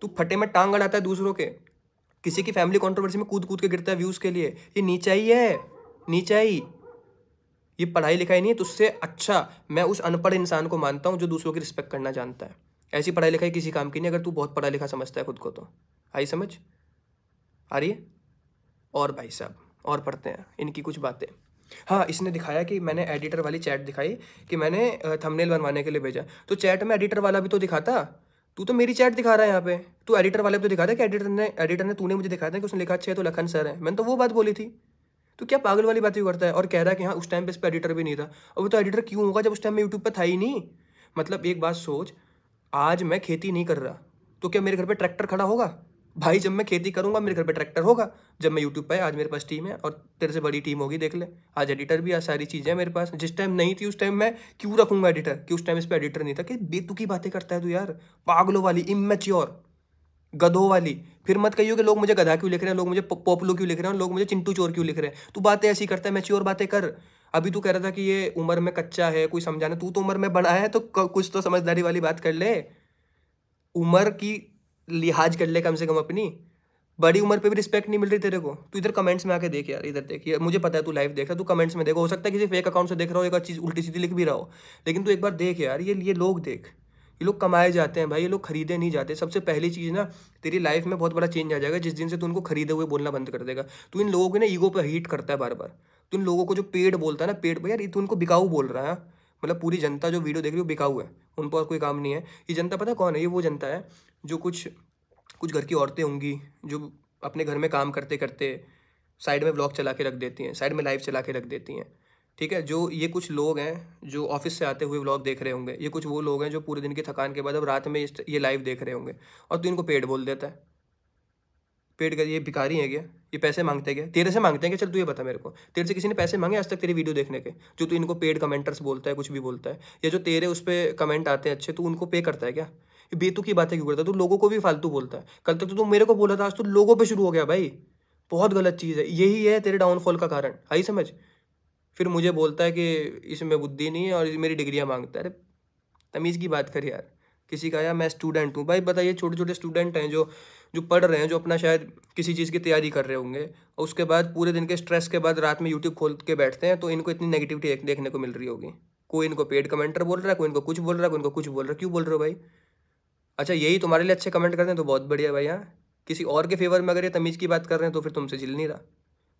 तू फटे में टांग अड़ाता है दूसरों के किसी की फैमिली कॉन्ट्रोवर्सी में कूद कूद के गिरता है व्यूज़ के लिए ये नीचाई है नीचाई ये पढ़ाई लिखाई नहीं है तो उससे अच्छा मैं उस अनपढ़ इंसान को मानता हूँ जो दूसरों की रिस्पेक्ट करना जानता है ऐसी पढ़ाई लिखाई किसी काम की नहीं अगर तू बहुत पढ़ा लिखा समझता है खुद को तो आई समझ आ रही है और भाई साहब और पढ़ते हैं इनकी कुछ बातें हाँ इसने दिखाया कि मैंने एडिटर वाली चैट दिखाई कि मैंने थंबनेल बनवाने के लिए भेजा तो चैट में एडिटर वाला भी तो दिखाता तू तो मेरी चैट दिखा रहा है यहाँ पे तू एडिटर वाले भी तो दिखा था कि एडिटर ने एडिटर ने तूने मुझे दिखाया था कि उसने लिखा अच्छा तो लखन सर है मैंने तो वो बात बोली थी तो क्या पागल वाली बात भी करता है और कह रहा है कि हाँ उस टाइम पे इस पर एडिटर भी नहीं था और वो तो एडिटर क्यों होगा जब उस टाइम में यूट्यूब पर था ही नहीं मतलब एक बात सोच आज मैं खेती नहीं कर रहा तो क्या मेरे घर पर ट्रैक्टर खड़ा होगा भाई जब मैं खेती करूंगा मेरे घर पे ट्रैक्टर होगा जब मैं यूट्यूब पे आज मेरे पास टीम है और तेरे से बड़ी टीम होगी देख ले आज एडिटर भी आज सारी चीज़ें मेरे पास जिस टाइम नहीं थी उस टाइम मैं क्यों रखूंगा एडिटर कि उस टाइम इस पर एडिटर नहीं था कि बेतुकी बातें करता है तू यार पागलों वाली इमेच्योर गधों वाली फिर मत कहियो कि लोग मुझे गधा क्यों लिख रहे हैं लोग मुझे पॉपुलो क्यों लिख रहे हैं लोग मुझे चिंटू चोर क्यों लिख रहे हैं तू बातें ऐसी करता है मैच्योर बातें कर अभी तू कह रहा था कि ये उम्र में कच्चा है कोई समझाना तू तो उम्र में बड़ा है तो कुछ तो समझदारी वाली बात कर ले उम्र की लिहाज कर ले कम से कम अपनी बड़ी उम्र पे भी रिस्पेक्ट नहीं मिल रही तेरे को तू इधर कमेंट्स में आके देख यार इधर देख यार मुझे पता है तू लाइव देख रहा तू कमेंट्स में देखो हो सकता है किसी फेक अकाउंट से देख रहा हो एक चीज़ उल्टी सीधी लिख भी रहा हो लेकिन तू एक बार देख यार ये ये लोग देख ये लोग कमाए जाते हैं भाई ये लोग खरीदे नहीं जाते सबसे पहली चीज़ ना तेरी लाइफ में बहुत बड़ा चेंज आ जाएगा जिस दिन से तू उनको खरीदे हुए बोलना बंद कर देगा तू इन लोगों को ना ईगो पर हीट करता है बार बार तू इन लोगों को जो पेड़ बोलता है ना पेड़ पर यार तू उनको बिकाऊ बोल रहा है मतलब पूरी जनता जो वीडियो देख रही है वो बिकाऊ है उन पर कोई काम नहीं है ये जनता पता कौन है ये वो जनता है जो कुछ कुछ घर की औरतें होंगी जो अपने घर में काम करते करते साइड में ब्लॉग चला के रख देती हैं साइड में लाइव चला के रख देती हैं ठीक है जो ये कुछ लोग हैं जो ऑफिस से आते हुए ब्लॉग देख रहे होंगे ये कुछ वो लोग हैं जो पूरे दिन की थकान के बाद अब रात में ये लाइव देख रहे होंगे और तू तो इनको पेड़ बोल देता है पेड़ का ये भिखारी है क्या ये पैसे मांगते क्या तेरे से मांगते हैं क्या चल तू ये बता मेरे को तेरे से किसी ने पैसे मांगे आज तक तेरी वीडियो देखने के जो तू इनको पेड कमेंटर्स बोलता है कुछ भी बोलता है या जो तेरे उस पर कमेंट आते हैं अच्छे तू उनको पे करता है क्या बेतू की बातें क्यों करता है तू लोगों को भी फालतू बोलता है कल तक तो तू मेरे को बोला था आज तो लोगों पे शुरू हो गया भाई बहुत गलत चीज़ है यही है तेरे डाउनफॉल का कारण आई समझ फिर मुझे बोलता है कि इसमें बुद्धि नहीं है और मेरी डिग्रियाँ मांगता है अरे तमीज़ की बात कर यार किसी का यार मैं स्टूडेंट हूँ भाई बताइए छोटे छोटे स्टूडेंट हैं जो जो पढ़ रहे हैं जो अपना शायद किसी चीज़ की तैयारी कर रहे होंगे और उसके बाद पूरे दिन के स्ट्रेस के बाद रात में यूट्यूब खोल के बैठते हैं तो इनको इतनी नेगेटिविटी देखने को मिल रही होगी कोई इनको पेड कमेंटर बोल रहा है कोई इनको कुछ बोल रहा है कोई इनको कुछ बोल रहा है क्यों बोल रहे हो भाई अच्छा यही तुम्हारे लिए अच्छे कमेंट करते हैं तो बहुत बढ़िया भाई हाँ किसी और के फेवर में अगर ये तमीज़ की बात कर रहे हैं तो फिर तुमसे झिल नहीं रहा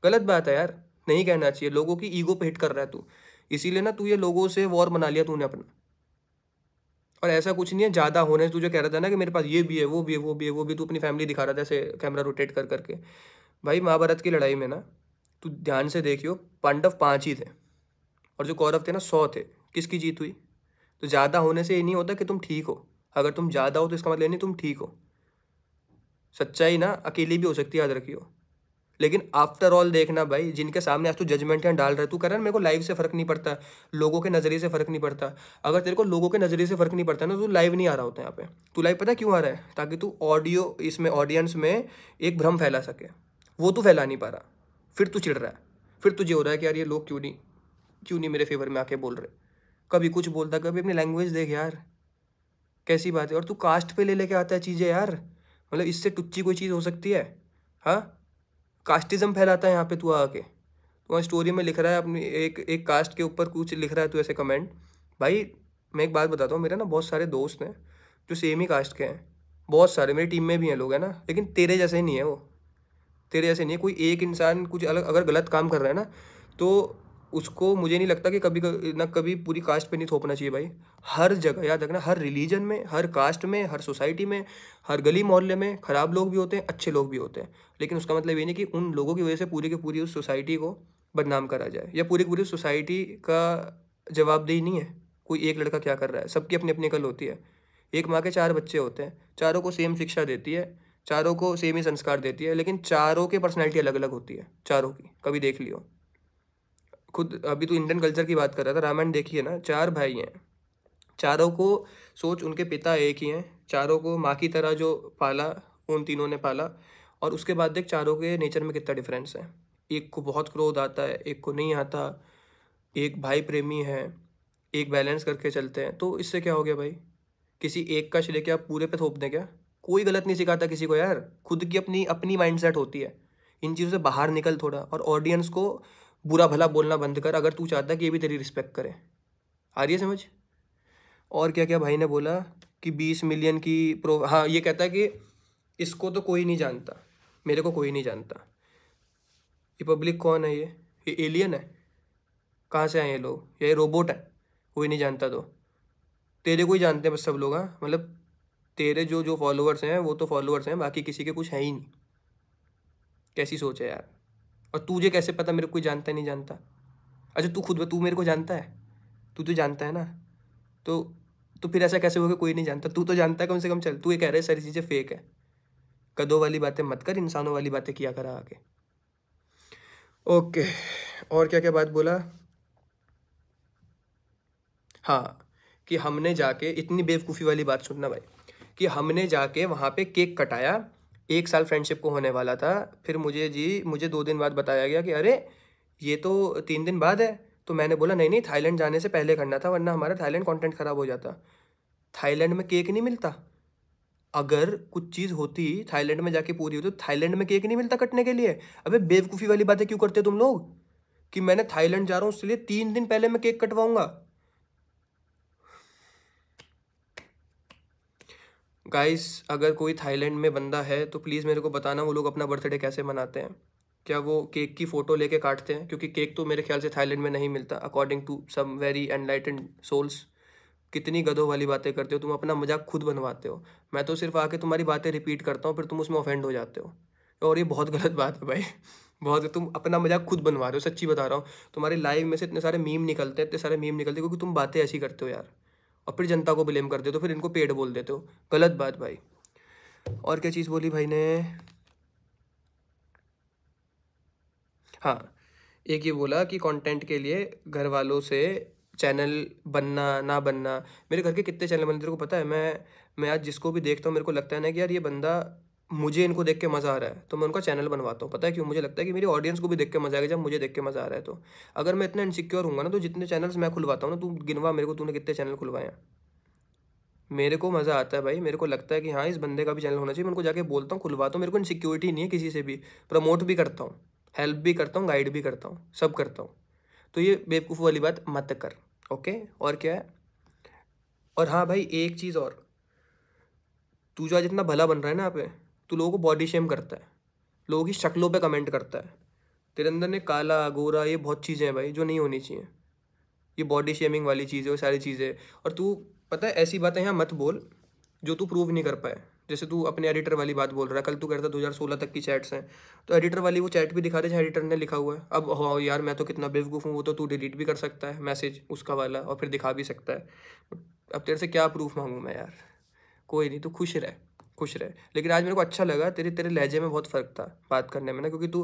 गलत बात है यार नहीं कहना चाहिए लोगों की ईगो पे हिट कर रहा है तू इसीलिए ना तू ये लोगों से वॉर बना लिया तूने अपना और ऐसा कुछ नहीं है ज़्यादा होने से तुझे कह रहा था ना कि मेरे पास ये भी है वो भी है वो भी है वो भी तू अपनी फैमिली दिखा रहा था ऐसे कैमरा रोटेट कर करके भाई महाभारत की लड़ाई में ना तू ध्यान से देखियो पांडव पाँच ही थे और जो कौरव थे ना सौ थे किसकी जीत हुई तो ज़्यादा होने से ये नहीं होता कि तुम ठीक हो अगर तुम ज़्यादा हो तो इसका मतलब नहीं तुम ठीक हो सच्चाई ना अकेली भी हो सकती है याद रखियो लेकिन आफ्टर ऑल देखना भाई जिनके सामने आज तू जजमेंट यहाँ डाल रहा है तू मेरे को लाइव से फ़र्क नहीं पड़ता लोगों के नज़रिए से फ़र्क नहीं पड़ता अगर तेरे को लोगों के नज़रिए से फ़र्क नहीं पड़ता ना तो लाइव नहीं आ रहा होता यहाँ पे तू लाइव पता क्यों आ रहा है ताकि तू ऑडियो इसमें ऑडियंस में एक भ्रम फैला सके वो तू फैला नहीं पा रहा फिर तू चिड़ रहा है फिर तुझे हो रहा है कि यार ये लोग क्यों नहीं क्यों नहीं मेरे फेवर में आके बोल रहे कभी कुछ बोलता कभी अपनी लैंग्वेज देख यार कैसी बात है और तू कास्ट पे ले लेके आता है चीज़ें यार मतलब इससे टुच्ची कोई चीज़ हो सकती है हाँ कास्टिज़्म फैलाता है यहाँ पे तू आके तू वहाँ स्टोरी में लिख रहा है अपनी एक एक कास्ट के ऊपर कुछ लिख रहा है तू ऐसे कमेंट भाई मैं एक बात बताता हूँ मेरे ना बहुत सारे दोस्त हैं जो सेम ही कास्ट के हैं बहुत सारे मेरी टीम में भी हैं लोग हैं ना लेकिन तेरे जैसे ही नहीं है वो तेरे जैसे नहीं है कोई एक इंसान कुछ अलग अगर गलत काम कर रहा है ना तो उसको मुझे नहीं लगता कि कभी ना कभी पूरी कास्ट पे नहीं थोपना चाहिए भाई हर जगह याद रखना हर रिलीजन में हर कास्ट में हर सोसाइटी में हर गली मोहल्ले में ख़राब लोग भी होते हैं अच्छे लोग भी होते हैं लेकिन उसका मतलब ये नहीं कि उन लोगों की वजह से पूरी की पूरी उस सोसाइटी को बदनाम करा जाए या पूरी पूरी सोसाइटी का जवाबदेही नहीं है कोई एक लड़का क्या कर रहा है सबकी अपनी अपनी कल होती है एक माँ के चार बच्चे होते हैं चारों को सेम शिक्षा देती है चारों को सेम ही संस्कार देती है लेकिन चारों के पर्सनैलिटी अलग अलग होती है चारों की कभी देख लियो खुद अभी तो इंडियन कल्चर की बात कर रहा था रामायण देखिए ना चार भाई हैं चारों को सोच उनके पिता एक ही हैं चारों को माँ की तरह जो पाला उन तीनों ने पाला और उसके बाद देख चारों के नेचर में कितना डिफरेंस है एक को बहुत क्रोध आता है एक को नहीं आता एक भाई प्रेमी है एक बैलेंस करके चलते हैं तो इससे क्या हो गया भाई किसी एक का श्रेय क्या पूरे पे थोप दें क्या कोई गलत नहीं सिखाता किसी को यार खुद की अपनी अपनी माइंडसेट होती है इन चीज़ों से बाहर निकल थोड़ा और ऑडियंस को बुरा भला बोलना बंद कर अगर तू चाहता है कि ये भी तेरी रिस्पेक्ट करें आ रही है समझ और क्या क्या भाई ने बोला कि बीस मिलियन की प्रो हाँ ये कहता है कि इसको तो कोई नहीं जानता मेरे को कोई नहीं जानता ये पब्लिक कौन है ये ये एलियन है कहाँ से आए ये लोग ये रोबोट है कोई नहीं जानता तो तेरे को ही जानते हैं बस सब लोग हाँ मतलब तेरे जो जो फॉलोअर्स हैं वो तो फॉलोअर्स हैं बाकी किसी के कुछ है ही नहीं कैसी सोच है यार और तुझे कैसे पता मेरे को कोई जानता नहीं जानता अच्छा तू खुद तू मेरे को जानता है तू तो जानता है ना तो तो फिर ऐसा कैसे होगा कोई नहीं जानता तू तो जानता है कम से कम चल तू ये कह रहे सारी चीज़ें फेक है कदों वाली बातें मत कर इंसानों वाली बातें किया करा आगे ओके और क्या क्या बात बोला हाँ कि हमने जाके इतनी बेवकूफ़ी वाली बात सुनना भाई कि हमने जाके वहाँ पे केक कटाया एक साल फ्रेंडशिप को होने वाला था फिर मुझे जी मुझे दो दिन बाद बताया गया कि अरे ये तो तीन दिन बाद है तो मैंने बोला नहीं नहीं थाईलैंड जाने से पहले करना था वरना हमारा थाईलैंड कंटेंट ख़राब हो जाता थाईलैंड में केक नहीं मिलता अगर कुछ चीज़ होती थाईलैंड में जाके पूरी होती तो थाईलैंड में केक नहीं मिलता कटने के लिए अबे बेवकूफ़ी वाली बातें क्यों करते तुम लोग कि मैंने थाईलैंड जा रहा हूँ लिए तीन दिन पहले मैं केक कटवाऊँगा गाइस अगर कोई थाईलैंड में बंदा है तो प्लीज़ मेरे को बताना वो लोग अपना बर्थडे कैसे मनाते हैं क्या वो केक की फ़ोटो लेके काटते हैं क्योंकि केक तो मेरे ख्याल से थाईलैंड में नहीं मिलता according to some very enlightened souls कितनी गधों वाली बातें करते हो तुम अपना मजाक खुद बनवाते हो मैं तो सिर्फ आके तुम्हारी बातें रिपीट करता हूँ फिर तुम उसमें ऑफेंड हो जाते हो और ये बहुत गलत बात है भाई [laughs] बहुत तुम अपना मजाक खुद बनवा रहे हो सच्ची बता रहा हूँ तुम्हारी लाइव में से इतने सारे मीम निकलते हैं इतने सारे मीम निकलते हैं क्योंकि तुम बातें ऐसी करते हो यार और फिर जनता को ब्लेम कर देते हो तो फिर इनको पेड़ बोल देते हो गलत बात भाई और क्या चीज़ बोली भाई ने हाँ एक ये बोला कि कंटेंट के लिए घर वालों से चैनल बनना ना बनना मेरे घर के कितने चैनल बनते तेरे को पता है मैं मैं आज जिसको भी देखता हूँ मेरे को लगता है ना कि यार ये बंदा मुझे इनको देख के मज़ा आ रहा है तो मैं उनका चैनल बनवाता हूँ पता है क्यों मुझे लगता है कि मेरी ऑडियंस को भी देख के मज़ा आएगा जब मुझे देख के मज़ा आ रहा है तो अगर मैं इतना इनसिक्योर हूँ ना तो जितने चैनल्स मैं खुलवाता हूँ ना तू गिनवा मेरे को तूने कितने चैनल खुलवाए हैं मेरे को मज़ा आता है भाई मेरे को लगता है कि हाँ इस बंदे का भी चैनल होना चाहिए मैं उनको जाके बोलता हूँ खुलवाता हूँ मेरे को इनसिक्योरिटी नहीं है किसी से भी प्रमोट भी करता हूँ हेल्प भी करता हूँ गाइड भी करता हूँ सब करता हूँ तो ये बेवकूफ़ वाली बात मत कर ओके और क्या है और हाँ भाई एक चीज़ और तू जो आज इतना भला बन रहा है ना यहाँ पे तू लोगों को बॉडी शेम करता है लोगों की शक्लों पे कमेंट करता है तेरे अंदर ने काला गोरा ये बहुत चीज़ें हैं भाई जो नहीं होनी चाहिए ये बॉडी शेमिंग वाली चीज़ है वो सारी चीज़ें और तू पता है ऐसी बातें यहाँ मत बोल जो तू प्रूव नहीं कर पाए जैसे तू अपने एडिटर वाली बात बोल रहा है कल तू करता सोलह तक की चैट्स हैं तो एडिटर वाली वो चैट भी दिखा दे जहाँ एडिटर ने लिखा हुआ है अब हो हाँ, यार मैं तो कितना बेवकूफ़ हूँ वो तो तू डिलीट भी कर सकता है मैसेज उसका वाला और फिर दिखा भी सकता है अब तेरे से क्या प्रूफ मांगूँ मैं यार कोई नहीं तो खुश रह खुश रहे लेकिन आज मेरे को अच्छा लगा तेरे तेरे लहजे में बहुत फ़र्क था बात करने में ना क्योंकि तू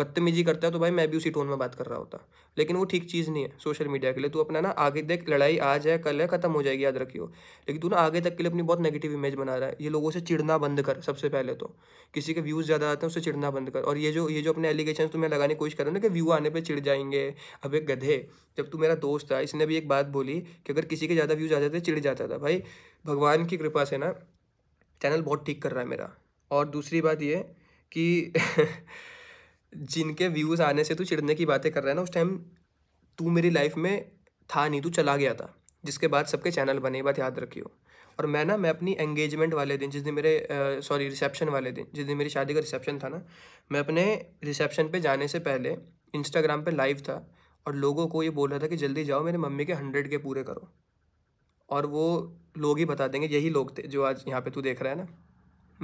बदतमीजी करता है तो भाई मैं भी उसी टोन में बात कर रहा होता लेकिन वो ठीक चीज़ नहीं है सोशल मीडिया के लिए तू अपना ना आगे देख लड़ाई आज है कल है ख़त्म हो जाएगी याद रखियो लेकिन तू ना आगे तक के लिए अपनी बहुत नेगेटिव इमेज बना रहा है ये लोगों से चिड़ना बंद कर सबसे पहले तो किसी के व्यूज़ ज़्यादा आते हैं उससे चिड़ना बंद कर और ये जो ये जो अपने एलिगेशन तुम्हें लगाने की कोशिश कर रहा हूँ ना कि व्यू आने पर चिड़ जाएंगे अब एक गधे जब तू मेरा दोस्त था इसने भी एक बात बोली कि अगर किसी के ज़्यादा व्यूज़ आ जाते चिड़ जाता था भाई भगवान की कृपा से ना चैनल बहुत ठीक कर रहा है मेरा और दूसरी बात ये कि [laughs] जिनके व्यूज़ आने से तू चिड़ने की बातें कर रहा है ना उस टाइम तू मेरी लाइफ में था नहीं तू चला गया था जिसके बाद सबके चैनल बने बात याद रखियो और मैं ना मैं अपनी एंगेजमेंट वाले दिन जिस दिन मेरे सॉरी रिसेप्शन वाले दिन जिस दिन मेरी शादी का रिसेप्शन था ना मैं अपने रिसेप्शन पे जाने से पहले इंस्टाग्राम पे लाइव था और लोगों को ये बोल रहा था कि जल्दी जाओ मेरे मम्मी के हंड्रेड के पूरे करो और वो लोग ही बता देंगे यही लोग थे जो आज यहाँ पे तू देख रहा है ना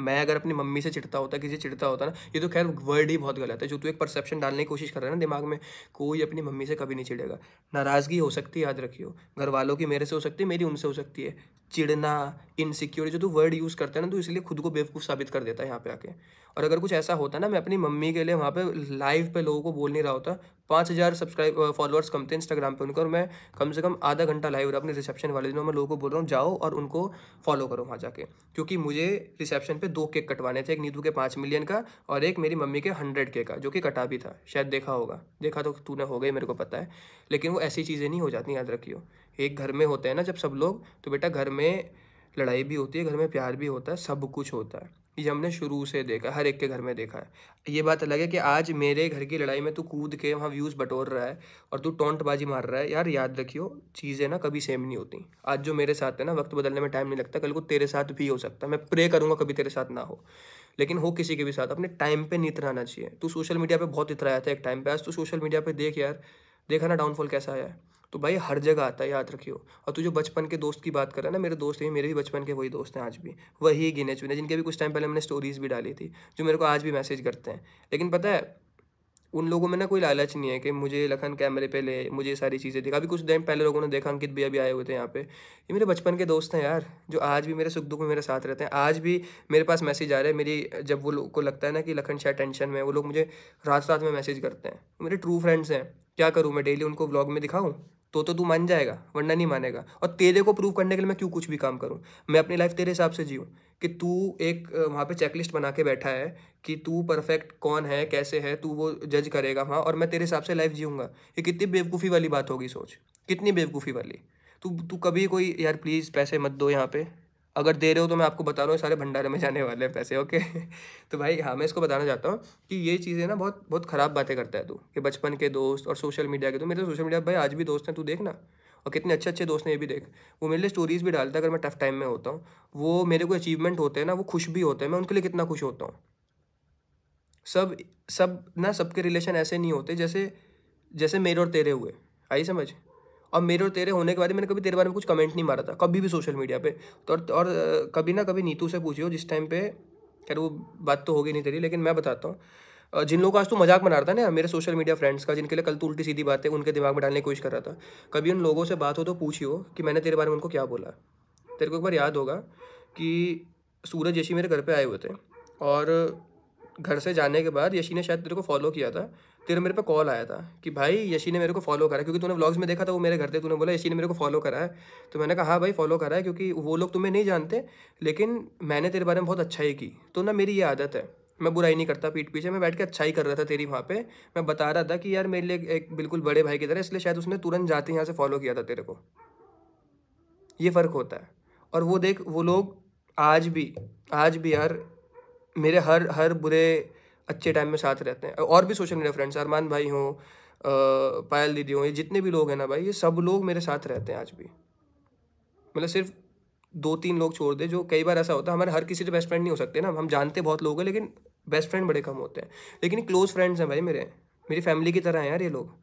मैं अगर अपनी मम्मी से चिड़ता होता किसी चिड़ता होता ना ये तो खैर वर्ड ही बहुत गलत है जो तू एक परसेप्शन डालने की कोशिश कर रहा है ना दिमाग में कोई अपनी मम्मी से कभी नहीं चिड़ेगा नाराज़गी हो सकती है याद रखियो घर वालों की मेरे से हो सकती है मेरी उनसे हो सकती है चिड़ना इनसिक्योर जो तू वर्ड यूज़ करता है ना तो इसलिए खुद को बेवकूफ़ साबित कर देता है यहाँ पे आके और अगर कुछ ऐसा होता ना मैं अपनी मम्मी के लिए वहाँ पे लाइव पे लोगों को बोल नहीं रहा होता पाँच हज़ार सब्सक्राइब फॉलोअर्स कम थे इंस्टाग्राम पे उनका और मैं कम से कम आधा घंटा लाइव रहा अपने रिसेप्शन वाले दिनों में लोगों को बोल रहा हूँ जाओ और उनको फॉलो करो वहाँ जाके क्योंकि मुझे रिसेप्शन पर दो केक कटवाने थे एक नीतू के पाँच मिलियन का और एक मेरी मम्मी के हंड्रेड के का जो कि कटा भी था शायद देखा होगा देखा तो तूने हो गई मेरे को पता है लेकिन वो ऐसी चीज़ें नहीं हो जाती याद रखियो एक घर में होते हैं ना जब सब लोग तो बेटा घर में लड़ाई भी होती है घर में प्यार भी होता है सब कुछ होता है ये हमने शुरू से देखा हर एक के घर में देखा है ये बात अलग है कि आज मेरे घर की लड़ाई में तू कूद के वहाँ व्यूज़ बटोर रहा है और तू टोंटबाजी मार रहा है यार याद रखियो चीज़ें ना कभी सेम नहीं होती आज जो मेरे साथ है ना वक्त बदलने में टाइम नहीं लगता कल को तेरे साथ भी हो सकता है मैं प्रे करूँगा कभी तेरे साथ ना हो लेकिन हो किसी के भी साथ अपने टाइम पर नहीं इतराना चाहिए तू सोशल मीडिया पर बहुत इतराया था एक टाइम पर आज तू सोशल मीडिया पर देख यार देखा ना डाउनफॉल कैसा आया है तो भाई हर जगह आता है याद रखियो और तू जो बचपन के दोस्त की बात कर रहा है ना मेरे दोस्त भी मेरे भी बचपन के वही दोस्त हैं आज भी वही गिने चुने जिनके भी कुछ टाइम पहले मैंने स्टोरीज़ भी डाली थी जो मेरे को आज भी मैसेज करते हैं लेकिन पता है उन लोगों में ना कोई लालच नहीं है कि मुझे लखन कैमरे पे ले मुझे सारी चीज़ें देखा अभी कुछ टाइम पहले लोगों ने देखा अंकित भैया भी आए हुए थे यहाँ पे ये मेरे बचपन के दोस्त हैं यार जो आज भी मेरे सुख दुख में मेरे साथ रहते हैं आज भी मेरे पास मैसेज आ रहे हैं मेरी जब वो लोग को लगता है ना कि लखन शायद टेंशन में वो लोग मुझे रात रात में मैसेज करते हैं मेरे ट्रू फ्रेंड्स हैं क्या करूँ मैं डेली उनको ब्लॉग में दिखाऊँ तो तो तू मान जाएगा वरना नहीं मानेगा और तेरे को प्रूव करने के लिए मैं क्यों कुछ भी काम करूँ मैं अपनी लाइफ तेरे हिसाब से जीऊँ कि तू एक वहाँ पे चेकलिस्ट बना के बैठा है कि तू परफेक्ट कौन है कैसे है तू वो जज करेगा वहाँ और मैं तेरे हिसाब से लाइफ जीऊँगा ये कितनी बेवकूफ़ी वाली बात होगी सोच कितनी बेवकूफ़ी वाली तू तू कभी कोई यार प्लीज़ पैसे मत दो यहाँ पे अगर दे रहे हो तो मैं आपको बता रहा हूँ सारे भंडारे में जाने वाले हैं पैसे ओके [laughs] तो भाई हाँ मैं इसको बताना चाहता हूँ कि ये चीज़ें ना बहुत बहुत ख़राब बातें करता है तू कि बचपन के दोस्त और सोशल मीडिया के तो मेरे तो सोशल मीडिया भाई आज भी दोस्त हैं तू देख ना और कितने अच्छे अच्छे दोस्त ने ये भी देख वो मेरे लिए स्टोरीज़ भी डालता है अगर मैं टफ टाइम में होता हूँ वो मेरे को अचीवमेंट होते हैं ना वो खुश भी होते हैं मैं उनके लिए कितना खुश होता हूँ सब सब ना सबके रिलेशन ऐसे नहीं होते जैसे जैसे मेरे और तेरे हुए आई समझ और मेरे और तेरे होने के बाद मैंने कभी तेरे बारे में कुछ कमेंट नहीं मारा था कभी भी सोशल मीडिया पे तो और, और कभी ना कभी नीतू से पूछियो जिस टाइम पे खैर वो बात तो होगी नहीं तेरी लेकिन मैं बताता हूँ जिन लोगों का आज तू मजाक बना रहा था ना मेरे सोशल मीडिया फ्रेंड्स का जिनके लिए कल तू उल्टी सीधी बातें उनके दिमाग में डालने की कोशिश कर रहा था कभी उन लोगों से बात हो तो पूछियो कि मैंने तेरे बारे में उनको क्या बोला तेरे को एक बार याद होगा कि सूरज यशी मेरे घर पर आए हुए थे और घर से जाने के बाद यशी ने शायद तेरे को फॉलो किया था तेरे मेरे पे कॉल आया था कि भाई यशी ने मेरे को फॉलो करा क्योंकि तूने व्लॉग्स में देखा था वो मेरे घर थे तूने बोला यशी ने मेरे को फॉलो करा है तो मैंने कहा हाँ भाई फॉलो करा है क्योंकि वो लोग तुम्हें नहीं जानते लेकिन मैंने तेरे बारे में बहुत अच्छाई की तो ना मेरी ये आदत है मैं बुराई नहीं करता पीठ पीछे मैं बैठ के अच्छा ही कर रहा था तेरी वहाँ पे मैं बता रहा था कि यार मेरे लिए एक बिल्कुल बड़े भाई की तरह इसलिए शायद उसने तुरंत जाते यहाँ से फॉलो किया था तेरे को ये फ़र्क होता है और वो देख वो लोग आज भी आज भी यार मेरे हर हर बुरे अच्छे टाइम में साथ रहते हैं और भी सोशल मीडिया फ्रेंड्स अरमान भाई हों पायल दीदी हों ये जितने भी लोग हैं ना भाई ये सब लोग मेरे साथ रहते हैं आज भी मतलब सिर्फ दो तीन लोग छोड़ दे जो कई बार ऐसा होता है हमारे हर किसी से बेस्ट फ्रेंड नहीं हो सकते ना हम जानते बहुत लोग हैं लेकिन बेस्ट फ्रेंड बड़े कम होते हैं लेकिन क्लोज फ्रेंड्स हैं भाई मेरे मेरी फैमिली की तरह हैं यार ये लोग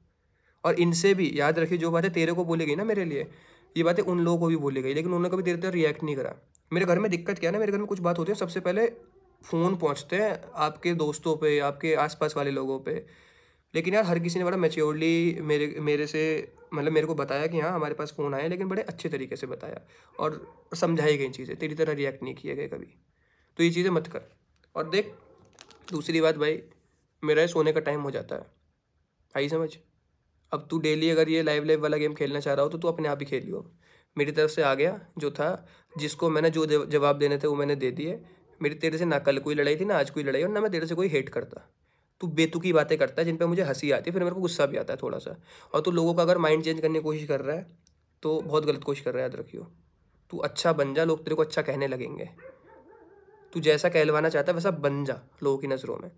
और इनसे भी याद रखिए जो बातें तेरे को बोली गई ना मेरे लिए ये बातें उन लोगों को भी बोली गई लेकिन उन्होंने कभी तेरे तरह रिएक्ट नहीं करा मेरे घर में दिक्कत क्या है ना मेरे घर में कुछ बात होती है सबसे पहले फ़ोन पहुंचते हैं आपके दोस्तों पे आपके आसपास वाले लोगों पे लेकिन यार हर किसी ने बड़ा मेच्योरली मेरे मेरे से मतलब मेरे को बताया कि हाँ हमारे पास फ़ोन आए लेकिन बड़े अच्छे तरीके से बताया और समझाई गई चीज़ें तेरी तरह रिएक्ट नहीं किए गए कभी तो ये चीज़ें मत कर और देख दूसरी बात भाई मेरा सोने का टाइम हो जाता है आई समझ अब तू डेली अगर ये लाइव लाइव वाला गेम खेलना चाह रहा हो तो तू अपने आप ही खेलियो मेरी तरफ से आ गया जो था जिसको मैंने जो जवाब देने थे वो मैंने दे दिए मेरी तेरे से ना कल कोई लड़ाई थी ना आज कोई लड़ाई और ना मैं तेरे से कोई हेट करता तू बेतुकी बातें करता है जिन पर मुझे हंसी आती है फिर मेरे को गुस्सा भी आता है थोड़ा सा और तू लोगों का अगर माइंड चेंज करने की कोशिश कर रहा है तो बहुत गलत कोशिश कर रहा है याद रखियो तू अच्छा बन जा लोग तेरे को अच्छा कहने लगेंगे तू जैसा कहलवाना चाहता है वैसा बन जा लोगों की नज़रों में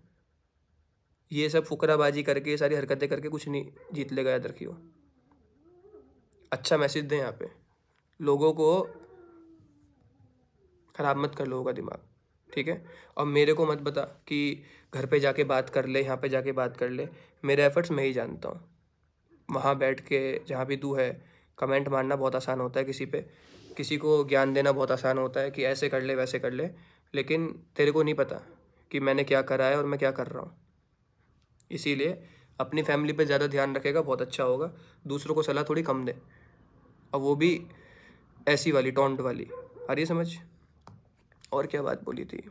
ये सब फुकराबाजी करके ये सारी हरकतें करके कुछ नहीं जीत लेगा याद रखियो अच्छा मैसेज दें यहाँ पे लोगों को ख़राब मत कर लोगों का दिमाग ठीक है और मेरे को मत बता कि घर पे जाके बात कर ले यहाँ पे जाके बात कर ले मेरे एफर्ट्स मैं ही जानता हूँ वहाँ बैठ के जहाँ भी तू है कमेंट मारना बहुत आसान होता है किसी पे किसी को ज्ञान देना बहुत आसान होता है कि ऐसे कर ले वैसे कर ले लेकिन तेरे को नहीं पता कि मैंने क्या करा है और मैं क्या कर रहा हूँ इसीलिए अपनी फैमिली पे ज़्यादा ध्यान रखेगा बहुत अच्छा होगा दूसरों को सलाह थोड़ी कम दे और वो भी ऐसी वाली टोंट वाली आ रही है समझ और क्या बात बोली थी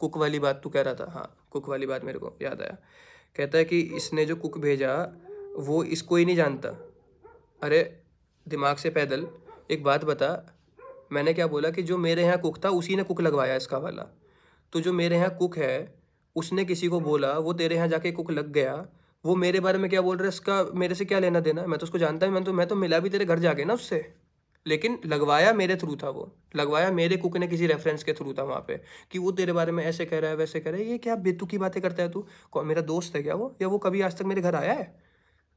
कुक वाली बात तू कह रहा था हाँ कुक वाली बात मेरे को याद आया कहता है कि इसने जो कुक भेजा वो इसको ही नहीं जानता अरे दिमाग से पैदल एक बात बता मैंने क्या बोला कि जो मेरे यहाँ कुक था उसी ने कुक लगवाया इसका वाला तो जो मेरे यहाँ कुक है उसने किसी को बोला वो तेरे यहाँ जाके कुक लग गया वो मेरे बारे में क्या बोल रहा है इसका मेरे से क्या लेना देना मैं तो उसको जानता हूँ मैं तो मैं तो मिला भी तेरे घर जाके ना उससे लेकिन लगवाया मेरे थ्रू था वो लगवाया मेरे कुक ने किसी रेफरेंस के थ्रू था वहाँ पे कि वो तेरे बारे में ऐसे कह रहा है वैसे कह रहा है ये क्या बेतु की बातें करता है तू मेरा दोस्त है क्या वो या वो कभी आज तक मेरे घर आया है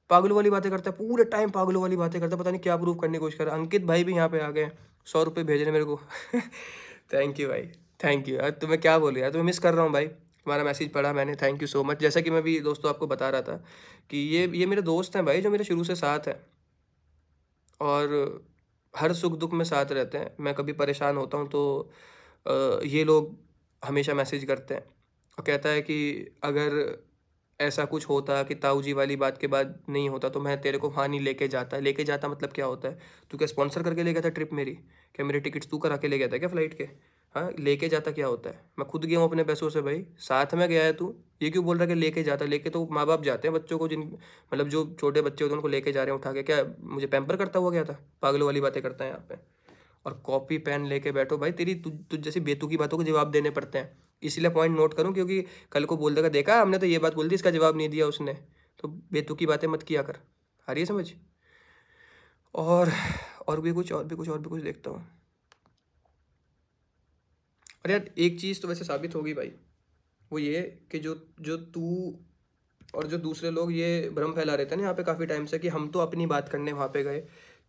पागलों वाली बातें करता है पूरे टाइम पागलों वाली बातें करता है पता नहीं क्या प्रूव करने की कोशिश कर रहा अंकित भाई भी यहाँ पे आ गए सौ रुपये भेज रहे मेरे को थैंक [laughs] यू भाई थैंक यू यार तुम्हें क्या बोलूँ यार तुम्हें मिस कर रहा हूँ भाई तुम्हारा मैसेज पढ़ा मैंने थैंक यू सो मच जैसा कि मैं भी दोस्तों आपको बता रहा था कि ये ये मेरे दोस्त हैं भाई जो मेरे शुरू से साथ हैं और हर सुख दुख में साथ रहते हैं मैं कभी परेशान होता हूँ तो ये लोग हमेशा मैसेज करते हैं और कहता है कि अगर ऐसा कुछ होता कि ताऊ जी वाली बात के बाद नहीं होता तो मैं तेरे को वहाँ नहीं लेके जाता लेके जाता मतलब क्या होता है तू क्या स्पॉन्सर करके ले गया था ट्रिप मेरी क्या मेरे टिकट्स तू करा के ले गया था क्या फ़्लाइट के हाँ लेके जाता क्या होता है मैं खुद गया हूँ अपने पैसों से भाई साथ में गया है तू ये क्यों बोल रहा है कि लेके जाता लेके तो माँ बाप जाते हैं बच्चों को जिन मतलब जो छोटे बच्चे होते हैं उनको लेके जा रहे हैं उठा के क्या मुझे पैम्पर करता हुआ गया था पागलों वाली बातें करता है यहाँ पे और कॉपी पेन लेके बैठो भाई तेरी तुझ तुझ जैसी बेतुकी बातों के जवाब देने पड़ते हैं इसलिए पॉइंट नोट करूँ क्योंकि कल को बोल देगा देखा हमने तो ये बात बोल दी इसका जवाब नहीं दिया उसने तो बेतुकी बातें मत किया कर आ रही है समझ और और भी कुछ और भी कुछ और भी कुछ देखता हूँ अरे यार एक चीज़ तो वैसे साबित होगी भाई वो ये कि जो जो तू और जो दूसरे लोग ये भ्रम फैला रहे थे ना यहाँ पे काफ़ी टाइम से कि हम तो अपनी बात करने वहाँ पे गए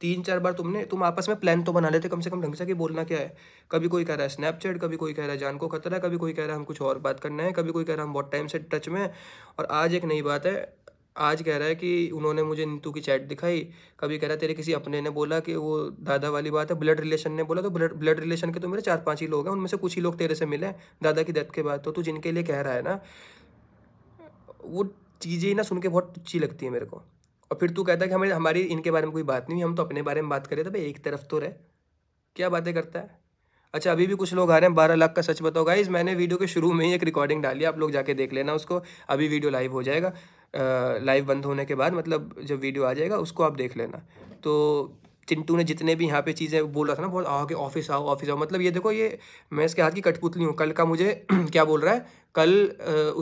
तीन चार बार तुमने तुम आपस में प्लान तो बना लेते कम से कम ढंग से कि बोलना क्या है कभी कोई कह रहा है स्नैपचैट कभी कोई कह रहा है जान को खतरा कभी कोई कह रहा है हम कुछ और बात करना है कभी कोई कह रहा है हम बहुत टाइम से टच में और आज एक नई बात है आज कह रहा है कि उन्होंने मुझे नीतू की चैट दिखाई कभी कह रहा है तेरे किसी अपने ने बोला कि वो दादा वाली बात है ब्लड रिलेशन ने बोला तो ब्लड ब्लड रिलेशन के तो मेरे चार पांच ही लोग हैं उनमें से कुछ ही लोग तेरे से मिले दादा की डेथ के बाद तो तू जिनके लिए कह रहा है ना वो चीज़ें ना सुन के बहुत अच्छी लगती है मेरे को और फिर तू कहता है कि हमें हमारी इनके बारे में कोई बात नहीं हम तो अपने बारे में बात करें तो भाई एक तरफ तो रहे क्या बातें करता है अच्छा अभी भी कुछ लोग आ रहे हैं बारह लाख का सच बताओ गाइज मैंने वीडियो के शुरू में ही एक रिकॉर्डिंग डाली आप लोग जाके देख लेना उसको अभी वीडियो लाइव हो जाएगा लाइव बंद होने के बाद मतलब जब वीडियो आ जाएगा उसको आप देख लेना तो चिंटू ने जितने भी यहाँ पे चीज़ें बोल रहा था ना बहुत आओ के ऑफिस आओ ऑफिस आओ मतलब ये देखो ये मैं इसके हाथ की कठपुतली हूँ कल का मुझे [clears throat] क्या बोल रहा है कल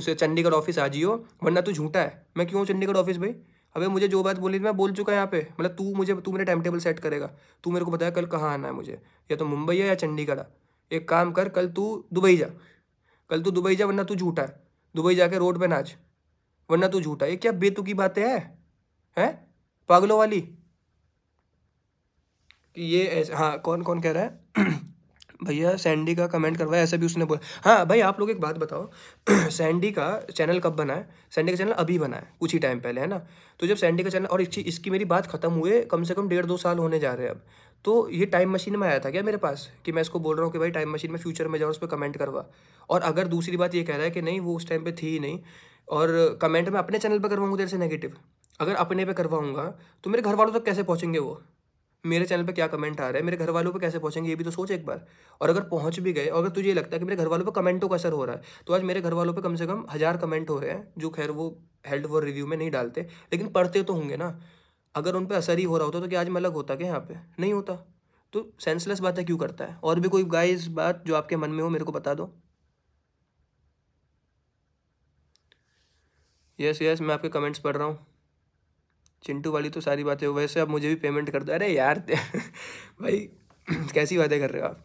उसे चंडीगढ़ ऑफिस आ जियो वरना तू झूठा है मैं क्यों चंडीगढ़ ऑफिस भाई अबे मुझे जो बात बोली मैं बोल चुका है यहाँ पे मतलब तू मुझे तू मेरे टाइम टेबल सेट करेगा तू मेरे को बताया कल कहाँ आना है मुझे या तो मुंबई है या चंडीगढ़ एक काम कर कल तू दुबई जा कल तू दुबई जा वरना तू झूठा है दुबई जाके रोड पर नाच वरना तू झूठा ये क्या बेतुकी बातें हैं हैं पागलों वाली कि ये ऐसे हाँ कौन कौन कह रहा है [clears throat] भैया सैंडी का कमेंट करवाया ऐसा भी उसने बोला हाँ भाई आप लोग एक बात बताओ [clears throat] सैंडी का चैनल कब बना है सैंडी का चैनल अभी बना है कुछ ही टाइम पहले है ना तो जब सैंडी का चैनल और इसकी इसकी मेरी बात ख़त्म हुए कम से कम डेढ़ दो साल होने जा रहे हैं अब तो ये टाइम मशीन में आया था क्या मेरे पास कि मैं इसको बोल रहा हूँ कि भाई टाइम मशीन में फ्यूचर में जाओ उस पर कमेंट करवा और अगर दूसरी बात ये कह रहा है कि नहीं वो उस टाइम पर थी ही नहीं और कमेंट मैं अपने चैनल पर करवाऊंगा तेरे से नेगेटिव अगर अपने पे करवाऊंगा तो मेरे घर वालों तक तो कैसे पहुँचेंगे वो मेरे चैनल पे क्या कमेंट आ रहा है मेरे घर वालों पे कैसे पहुंचेंगे ये भी तो सोच एक बार और अगर पहुंच भी गए और अगर तुझे ये लगता है कि मेरे घर वालों पर तो कमेंटों का असर हो रहा है तो आज मेरे घर वालों पे कम से कम हज़ार कमेंट हो रहे हैं जो खैर वो हेल्ड फॉर रिव्यू में नहीं डालते लेकिन पढ़ते तो होंगे ना अगर उन पर असर ही हो रहा होता तो क्या आज मैं अलग होता क्या यहाँ पर नहीं होता तो सेंसलेस बातें क्यों करता है और भी कोई गाइस बात जो आपके मन में हो मेरे को बता दो यस यस मैं आपके कमेंट्स पढ़ रहा हूँ चिंटू वाली तो सारी बातें हो वैसे आप मुझे भी पेमेंट कर दो अरे यार [laughs] भाई कैसी बातें कर रहे हो आप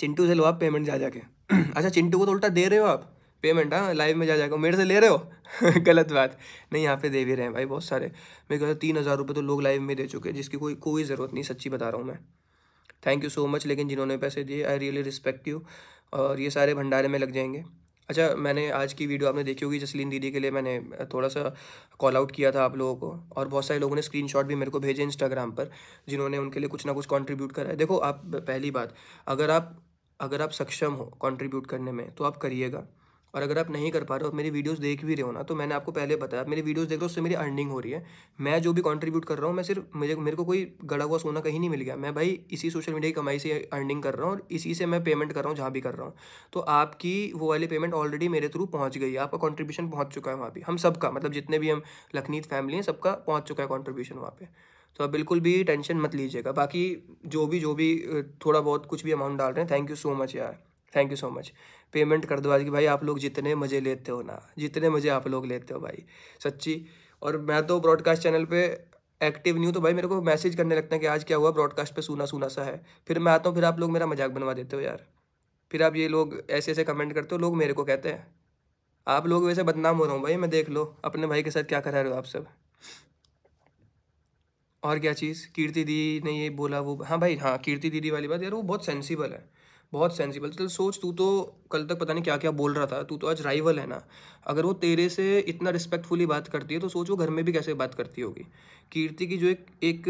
चिंटू से लो आप पेमेंट जा जाके अच्छा चिंटू को तो उल्टा दे रहे हो आप पेमेंट हाँ लाइव में जा जाकर मेरे से ले रहे हो [laughs] गलत बात नहीं यहाँ पे दे भी रहे हैं भाई बहुत सारे मेरे को तो तीन हज़ार रुपये तो लोग लाइव में दे चुके हैं जिसकी कोई कोई ज़रूरत नहीं सच्ची बता रहा हूँ मैं थैंक यू सो मच लेकिन जिन्होंने पैसे दिए आई रियली रिस्पेक्ट यू और ये सारे भंडारे में लग जाएंगे अच्छा मैंने आज की वीडियो आपने देखी होगी जसलीन दीदी के लिए मैंने थोड़ा सा कॉल आउट किया था आप लोगों को और बहुत सारे लोगों ने स्क्रीनशॉट भी मेरे को भेजे इंस्टाग्राम पर जिन्होंने उनके लिए कुछ ना कुछ कंट्रीब्यूट करा है देखो आप पहली बात अगर आप अगर आप सक्षम हो कंट्रीब्यूट करने में तो आप करिएगा और अगर आप नहीं कर पा रहे हो और मेरी वीडियोस देख भी रहे हो ना तो मैंने आपको पहले बताया आप मेरी वीडियोस देख रहे हो उससे मेरी अर्निंग हो रही है मैं जो भी कंट्रीब्यूट कर रहा हूँ मैं सिर्फ मुझे मेरे को कोई गड़ा हुआ सोना कहीं नहीं मिल गया मैं भाई इसी सोशल मीडिया की कमाई से अर्निंग कर रहा हूँ और इसी से मैं पेमेंट कर रहा हूँ जहाँ भी कर रहा हूँ तो आपकी वो वाली पेमेंट ऑलरेडी मेरे थ्रू पहुँच गई है आपका कॉन्ट्रीब्यूशन पहुँच चुका है वहाँ पर हम सबका मतलब जितने भी हम लखनीत फैमिली हैं सबका पहुँच चुका है कॉन्ट्रीब्यूशन वहाँ पर तो आप बिल्कुल भी टेंशन मत लीजिएगा बाकी जो भी जो भी थोड़ा बहुत कुछ भी अमाउंट डाल रहे हैं थैंक यू सो मच यार thank you so much payment कर दो आज की भाई आप लोग जितने मज़े लेते हो ना जितने मज़े आप लोग लेते हो भाई सच्ची और मैं तो ब्रॉडकास्ट चैनल पे एक्टिव नहीं हूँ तो भाई मेरे को मैसेज करने लगता है कि आज क्या हुआ ब्रॉडकास्ट पे सूना सूना सा है फिर मैं आता हूँ फिर आप लोग मेरा मजाक बनवा देते हो यार फिर आप ये लोग ऐसे ऐसे कमेंट करते हो लोग मेरे को कहते हैं आप लोग वैसे बदनाम हो रहा हूँ भाई मैं देख लो अपने भाई के साथ क्या करा रहे हो आप सब और क्या चीज़ कीर्ति दी ने ये बोला वो हाँ भाई हाँ कीर्ति दीदी वाली बात यार वो बहुत सेंसिबल है बहुत सेंसिबल चल सोच तू तो कल तक पता नहीं क्या क्या बोल रहा था तू तो आज राइवल है ना अगर वो तेरे से इतना रिस्पेक्टफुली बात करती है तो सोच वो घर में भी कैसे बात करती होगी कीर्ति की जो एक एक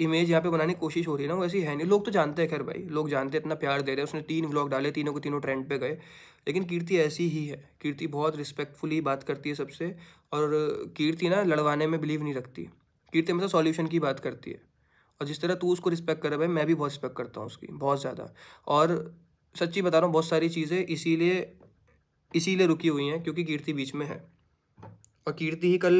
इमेज यहाँ पे बनाने की कोशिश हो रही है ना वो ऐसी है नहीं लोग तो जानते हैं खैर भाई लोग जानते हैं इतना प्यार दे रहे हैं उसने तीन व्लॉग डाले तीनों के तीनों ट्रेंड पे गए लेकिन कीर्ति ऐसी ही है कीर्ति बहुत रिस्पेक्टफुली बात करती है सबसे और कीर्ति ना लड़वाने में बिलीव नहीं रखती कीर्ति हमेशा सॉल्यूशन की बात करती है और जिस तरह तू उसको रिस्पेक्ट कर रहा है भाई मैं भी बहुत रिस्पेक्ट करता हूँ उसकी बहुत ज़्यादा और सच्ची बता रहा हूँ बहुत सारी चीज़ें इसीलिए इसीलिए रुकी हुई हैं क्योंकि कीर्ति बीच में है और कीर्ति ही कल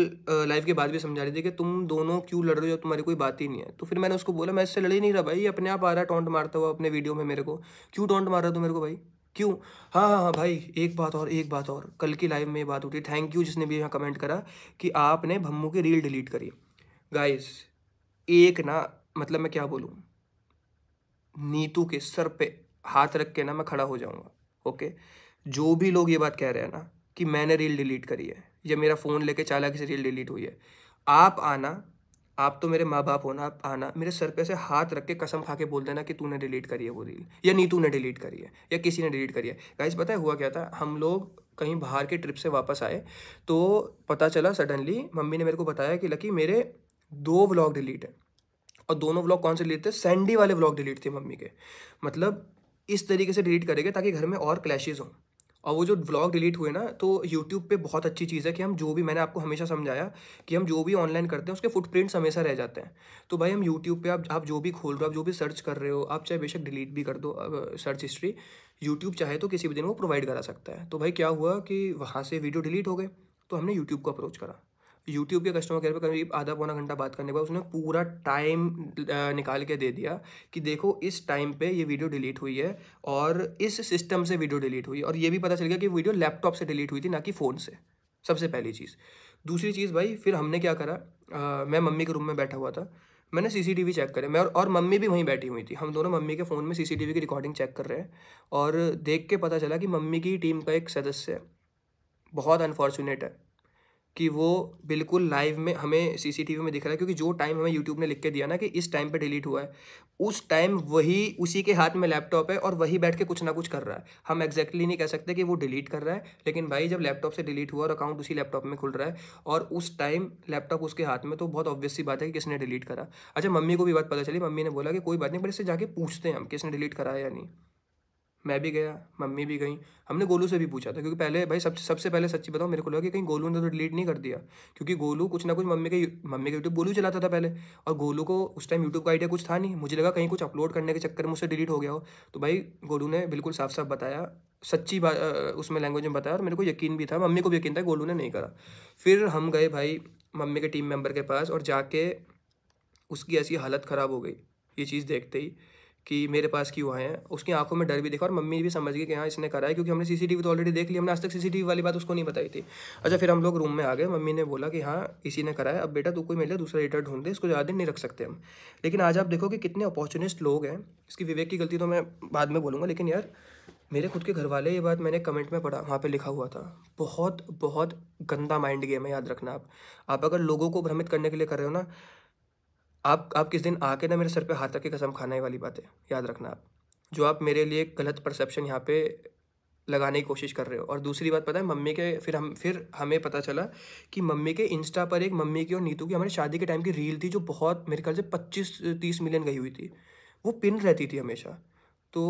लाइव के बाद भी समझा रही थी कि तुम दोनों क्यों लड़ रहे हो तुम्हारी कोई बात ही नहीं है तो फिर मैंने उसको बोला मैं इससे लड़ ही नहीं रहा भाई अपने आप आ रहा है टोंट मारता हुआ अपने वीडियो में मेरे को क्यों टोंट मार रहा तू मेरे को भाई क्यों हाँ हाँ हाँ भाई एक बात और एक बात और कल की लाइव में ये बात उठी थैंक यू जिसने भी यहाँ कमेंट करा कि आपने भम्मू की रील डिलीट करी गाइस एक ना मतलब मैं क्या बोलूँ नीतू के सर पे हाथ रख के ना मैं खड़ा हो जाऊँगा ओके जो भी लोग ये बात कह रहे हैं ना कि मैंने रील डिलीट करी है या मेरा फ़ोन लेके चालाकी से रील डिलीट हुई है आप आना आप तो मेरे माँ बाप हो ना आप आना मेरे सर पे से हाथ रख के कसम खा के बोल देना कि तूने डिलीट करी है वो रील या नीतू ने डिलीट करी है या किसी ने डिलीट करी है गाइस पता है हुआ क्या था हम लोग कहीं बाहर के ट्रिप से वापस आए तो पता चला सडनली मम्मी ने मेरे को बताया कि लकी मेरे दो व्लॉग डिलीट हैं और दोनों ब्लॉग कौन से डिलीट थे सैंडी वाले ब्लॉग डिलीट थे मम्मी के मतलब इस तरीके से डिलीट करेंगे ताकि घर में और क्लैशेज़ हों और वो जो ब्लॉग डिलीट हुए ना तो यूट्यूब पे बहुत अच्छी चीज़ है कि हम जो भी मैंने आपको हमेशा समझाया कि हम जो भी ऑनलाइन करते हैं उसके फुटप्रिंट्स हमेशा रह जाते हैं तो भाई हम यूट्यूब पे आप आप जो भी खोल रहे हो आप जो भी सर्च कर रहे हो आप चाहे बेशक डिलीट भी कर दो सर्च हिस्ट्री यूट्यूब चाहे तो किसी भी दिन वो प्रोवाइड करा सकता है तो भाई क्या हुआ कि वहाँ से वीडियो डिलीट हो गए तो हमने यूट्यूब को अप्रोच करा यूट्यूब के कस्टमर केयर पर करीब आधा पौना घंटा बात करने के बाद उसने पूरा टाइम निकाल के दे दिया कि देखो इस टाइम पे ये वीडियो डिलीट हुई है और इस सिस्टम से वीडियो डिलीट हुई और ये भी पता चल गया कि वीडियो लैपटॉप से डिलीट हुई थी ना कि फ़ोन से सबसे पहली चीज़ दूसरी चीज़ भाई फिर हमने क्या करा आ, मैं मम्मी के रूम में बैठा हुआ था मैंने सीसीटीवी चेक करे मैं और, और मम्मी भी वहीं बैठी हुई थी हम दोनों मम्मी के फ़ोन में सीसीटीवी की रिकॉर्डिंग चेक कर रहे हैं और देख के पता चला कि मम्मी की टीम का एक सदस्य है बहुत अनफॉर्चुनेट है कि वो बिल्कुल लाइव में हमें सीसीटीवी में दिख रहा है क्योंकि जो टाइम हमें यूट्यूब ने लिख के दिया ना कि इस टाइम पे डिलीट हुआ है उस टाइम वही उसी के हाथ में लैपटॉप है और वही बैठ के कुछ ना कुछ कर रहा है हम एग्जैक्टली नहीं कह सकते कि वो डिलीट कर रहा है लेकिन भाई जब लैपटॉप से डिलीट हुआ और अकाउंट उसी लैपटॉप में खुल रहा है और उस टाइम लैपटॉप उसके हाथ में तो बहुत ऑब्वियस सी बात है कि किसने डिलीट करा अच्छा मम्मी को भी बात पता चली मम्मी ने बोला कि कोई बात नहीं पर इससे जाके पूछते हैं हम किसने डिलीट करा या नहीं मैं भी गया मम्मी भी गई हमने गोलू से भी पूछा था क्योंकि पहले भाई सब सबसे पहले सच्ची बताओ मेरे को लगा कि कहीं गोलू ने तो डिलीट नहीं कर दिया क्योंकि गोलू कुछ ना कुछ मम्मी के मम्मी के यूट्यूब गोलू चलाता था पहले और गोलू को उस टाइम यूट्यूब का आइडिया कुछ था नहीं मुझे लगा कहीं कुछ अपलोड करने के चक्कर में उससे डिलीट हो गया हो तो भाई गोलू ने बिल्कुल साफ साफ बताया सच्ची बात उसमें लैंग्वेज में बताया और मेरे को यकीन भी था मम्मी को भी यकीन था गोलू ने नहीं करा फिर हम गए भाई मम्मी के टीम मेम्बर के पास और जाके उसकी ऐसी हालत ख़राब हो गई ये चीज़ देखते ही कि मेरे पास क्यों आए हैं उसकी आंखों में डर भी देखा और मम्मी भी समझ गई कि हाँ इसने करा है क्योंकि हमने सीसीटीवी तो ऑलरेडी देख ली हमने आज तक सीसीटीवी वाली बात उसको नहीं बताई थी अच्छा फिर हम लोग रूम में आ गए मम्मी ने बोला कि हाँ इसी ने करा है अब बेटा तू कोई मिले दूसरा एडिटर ढूंढ दे इसको ज़्यादा दिन नहीं रख सकते हम लेकिन आज आप देखो कि कितने अपॉर्चुनिस्ट लोग हैं इसकी विवेक की गलती तो मैं बाद में बोलूँगा लेकिन यार मेरे खुद के घर वाले ये बात मैंने कमेंट में पढ़ा वहाँ पे लिखा हुआ था बहुत बहुत गंदा माइंड गेम है याद रखना आप आप अगर लोगों को भ्रमित करने के लिए कर रहे हो ना आप आप किस दिन आके ना मेरे सर पे हाथ रख के कसम खाने वाली बात है याद रखना आप जो आप मेरे लिए गलत परसेप्शन यहाँ पे लगाने की कोशिश कर रहे हो और दूसरी बात पता है मम्मी के फिर हम फिर हमें पता चला कि मम्मी के इंस्टा पर एक मम्मी की और नीतू की हमारी शादी के टाइम की रील थी जो बहुत मेरे ख्याल से पच्चीस तीस मिलियन गई हुई थी वो पिन रहती थी हमेशा तो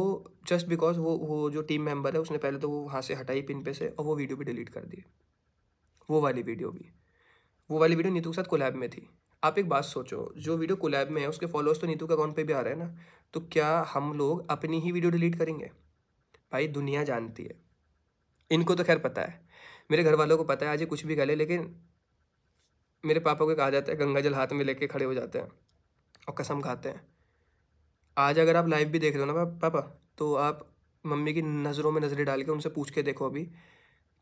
जस्ट बिकॉज वो वो जो टीम मेंबर है उसने पहले तो वो वहाँ से हटाई पिन पे से और वो वीडियो भी डिलीट कर दी वो वाली वीडियो भी वो वाली वीडियो नीतू के साथ कोलैब में थी आप एक बात सोचो जो वीडियो कोलैब में है उसके फॉलोअर्स तो नीतू के अकाउंट पे भी आ रहे हैं ना तो क्या हम लोग अपनी ही वीडियो डिलीट करेंगे भाई दुनिया जानती है इनको तो खैर पता है मेरे घर वालों को पता है आज ये कुछ भी कह ले, लेकिन मेरे पापा को कहा जाता है गंगा जल हाथ में लेके खड़े हो जाते हैं और कसम खाते हैं आज अगर आप लाइव भी देख रहे हो ना पापा तो आप मम्मी की नज़रों में नज़रें डाल के उनसे पूछ के देखो अभी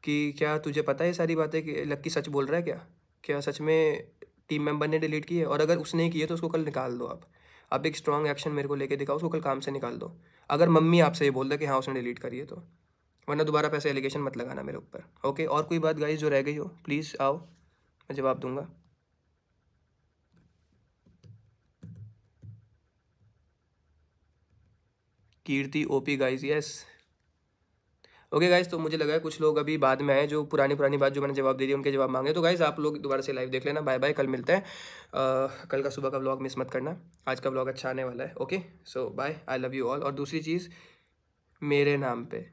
कि क्या तुझे पता है ये सारी बातें कि लक्की सच बोल रहा है क्या क्या सच में टीम मेंबर ने डिलीट किए और अगर उसने किए तो उसको कल निकाल दो आप अब एक स्ट्रॉन्ग एक्शन मेरे को लेके दिखाओ उसको कल काम से निकाल दो अगर मम्मी आपसे ये बोल दे कि हाँ उसने डिलीट करी है तो वरना दोबारा पैसे एलिगेशन मत लगाना मेरे ऊपर ओके और कोई बात गाइज जो रह गई हो प्लीज़ आओ मैं जवाब दूंगा Kirti OP guys yes okay guys तो मुझे लगा है कुछ लोग अभी बाद में आए जो पुरानी पुरानी बात जो मैंने जवाब दे दी उनके जवाब मांगे तो गाइज आप लोग दोबारा से लाइव देख लेना बाय बाय कल मिलते हैं कल का सुबह का ब्लॉग मिस मत करना आज का ब्लॉग अच्छा आने वाला है okay so bye I love you all और दूसरी चीज़ मेरे नाम पर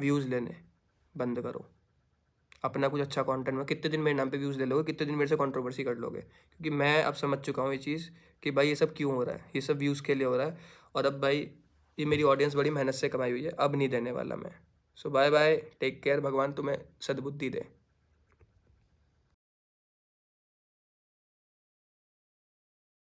व्यूज़ लेने बंद करो अपना कुछ अच्छा कंटेंट में कितने दिन मेरे नाम पे व्यूज़ ले लोगे कितने दिन मेरे से कंट्रोवर्सी कर लोगे क्योंकि मैं अब समझ चुका हूँ ये चीज़ कि भाई ये सब क्यों हो रहा है ये सब व्यूज़ के लिए हो रहा है और अब भाई ये मेरी ऑडियंस बड़ी मेहनत से कमाई हुई है अब नहीं देने वाला मैं so bye bye take care भगवान तुम्हें सद्बुद्धि दे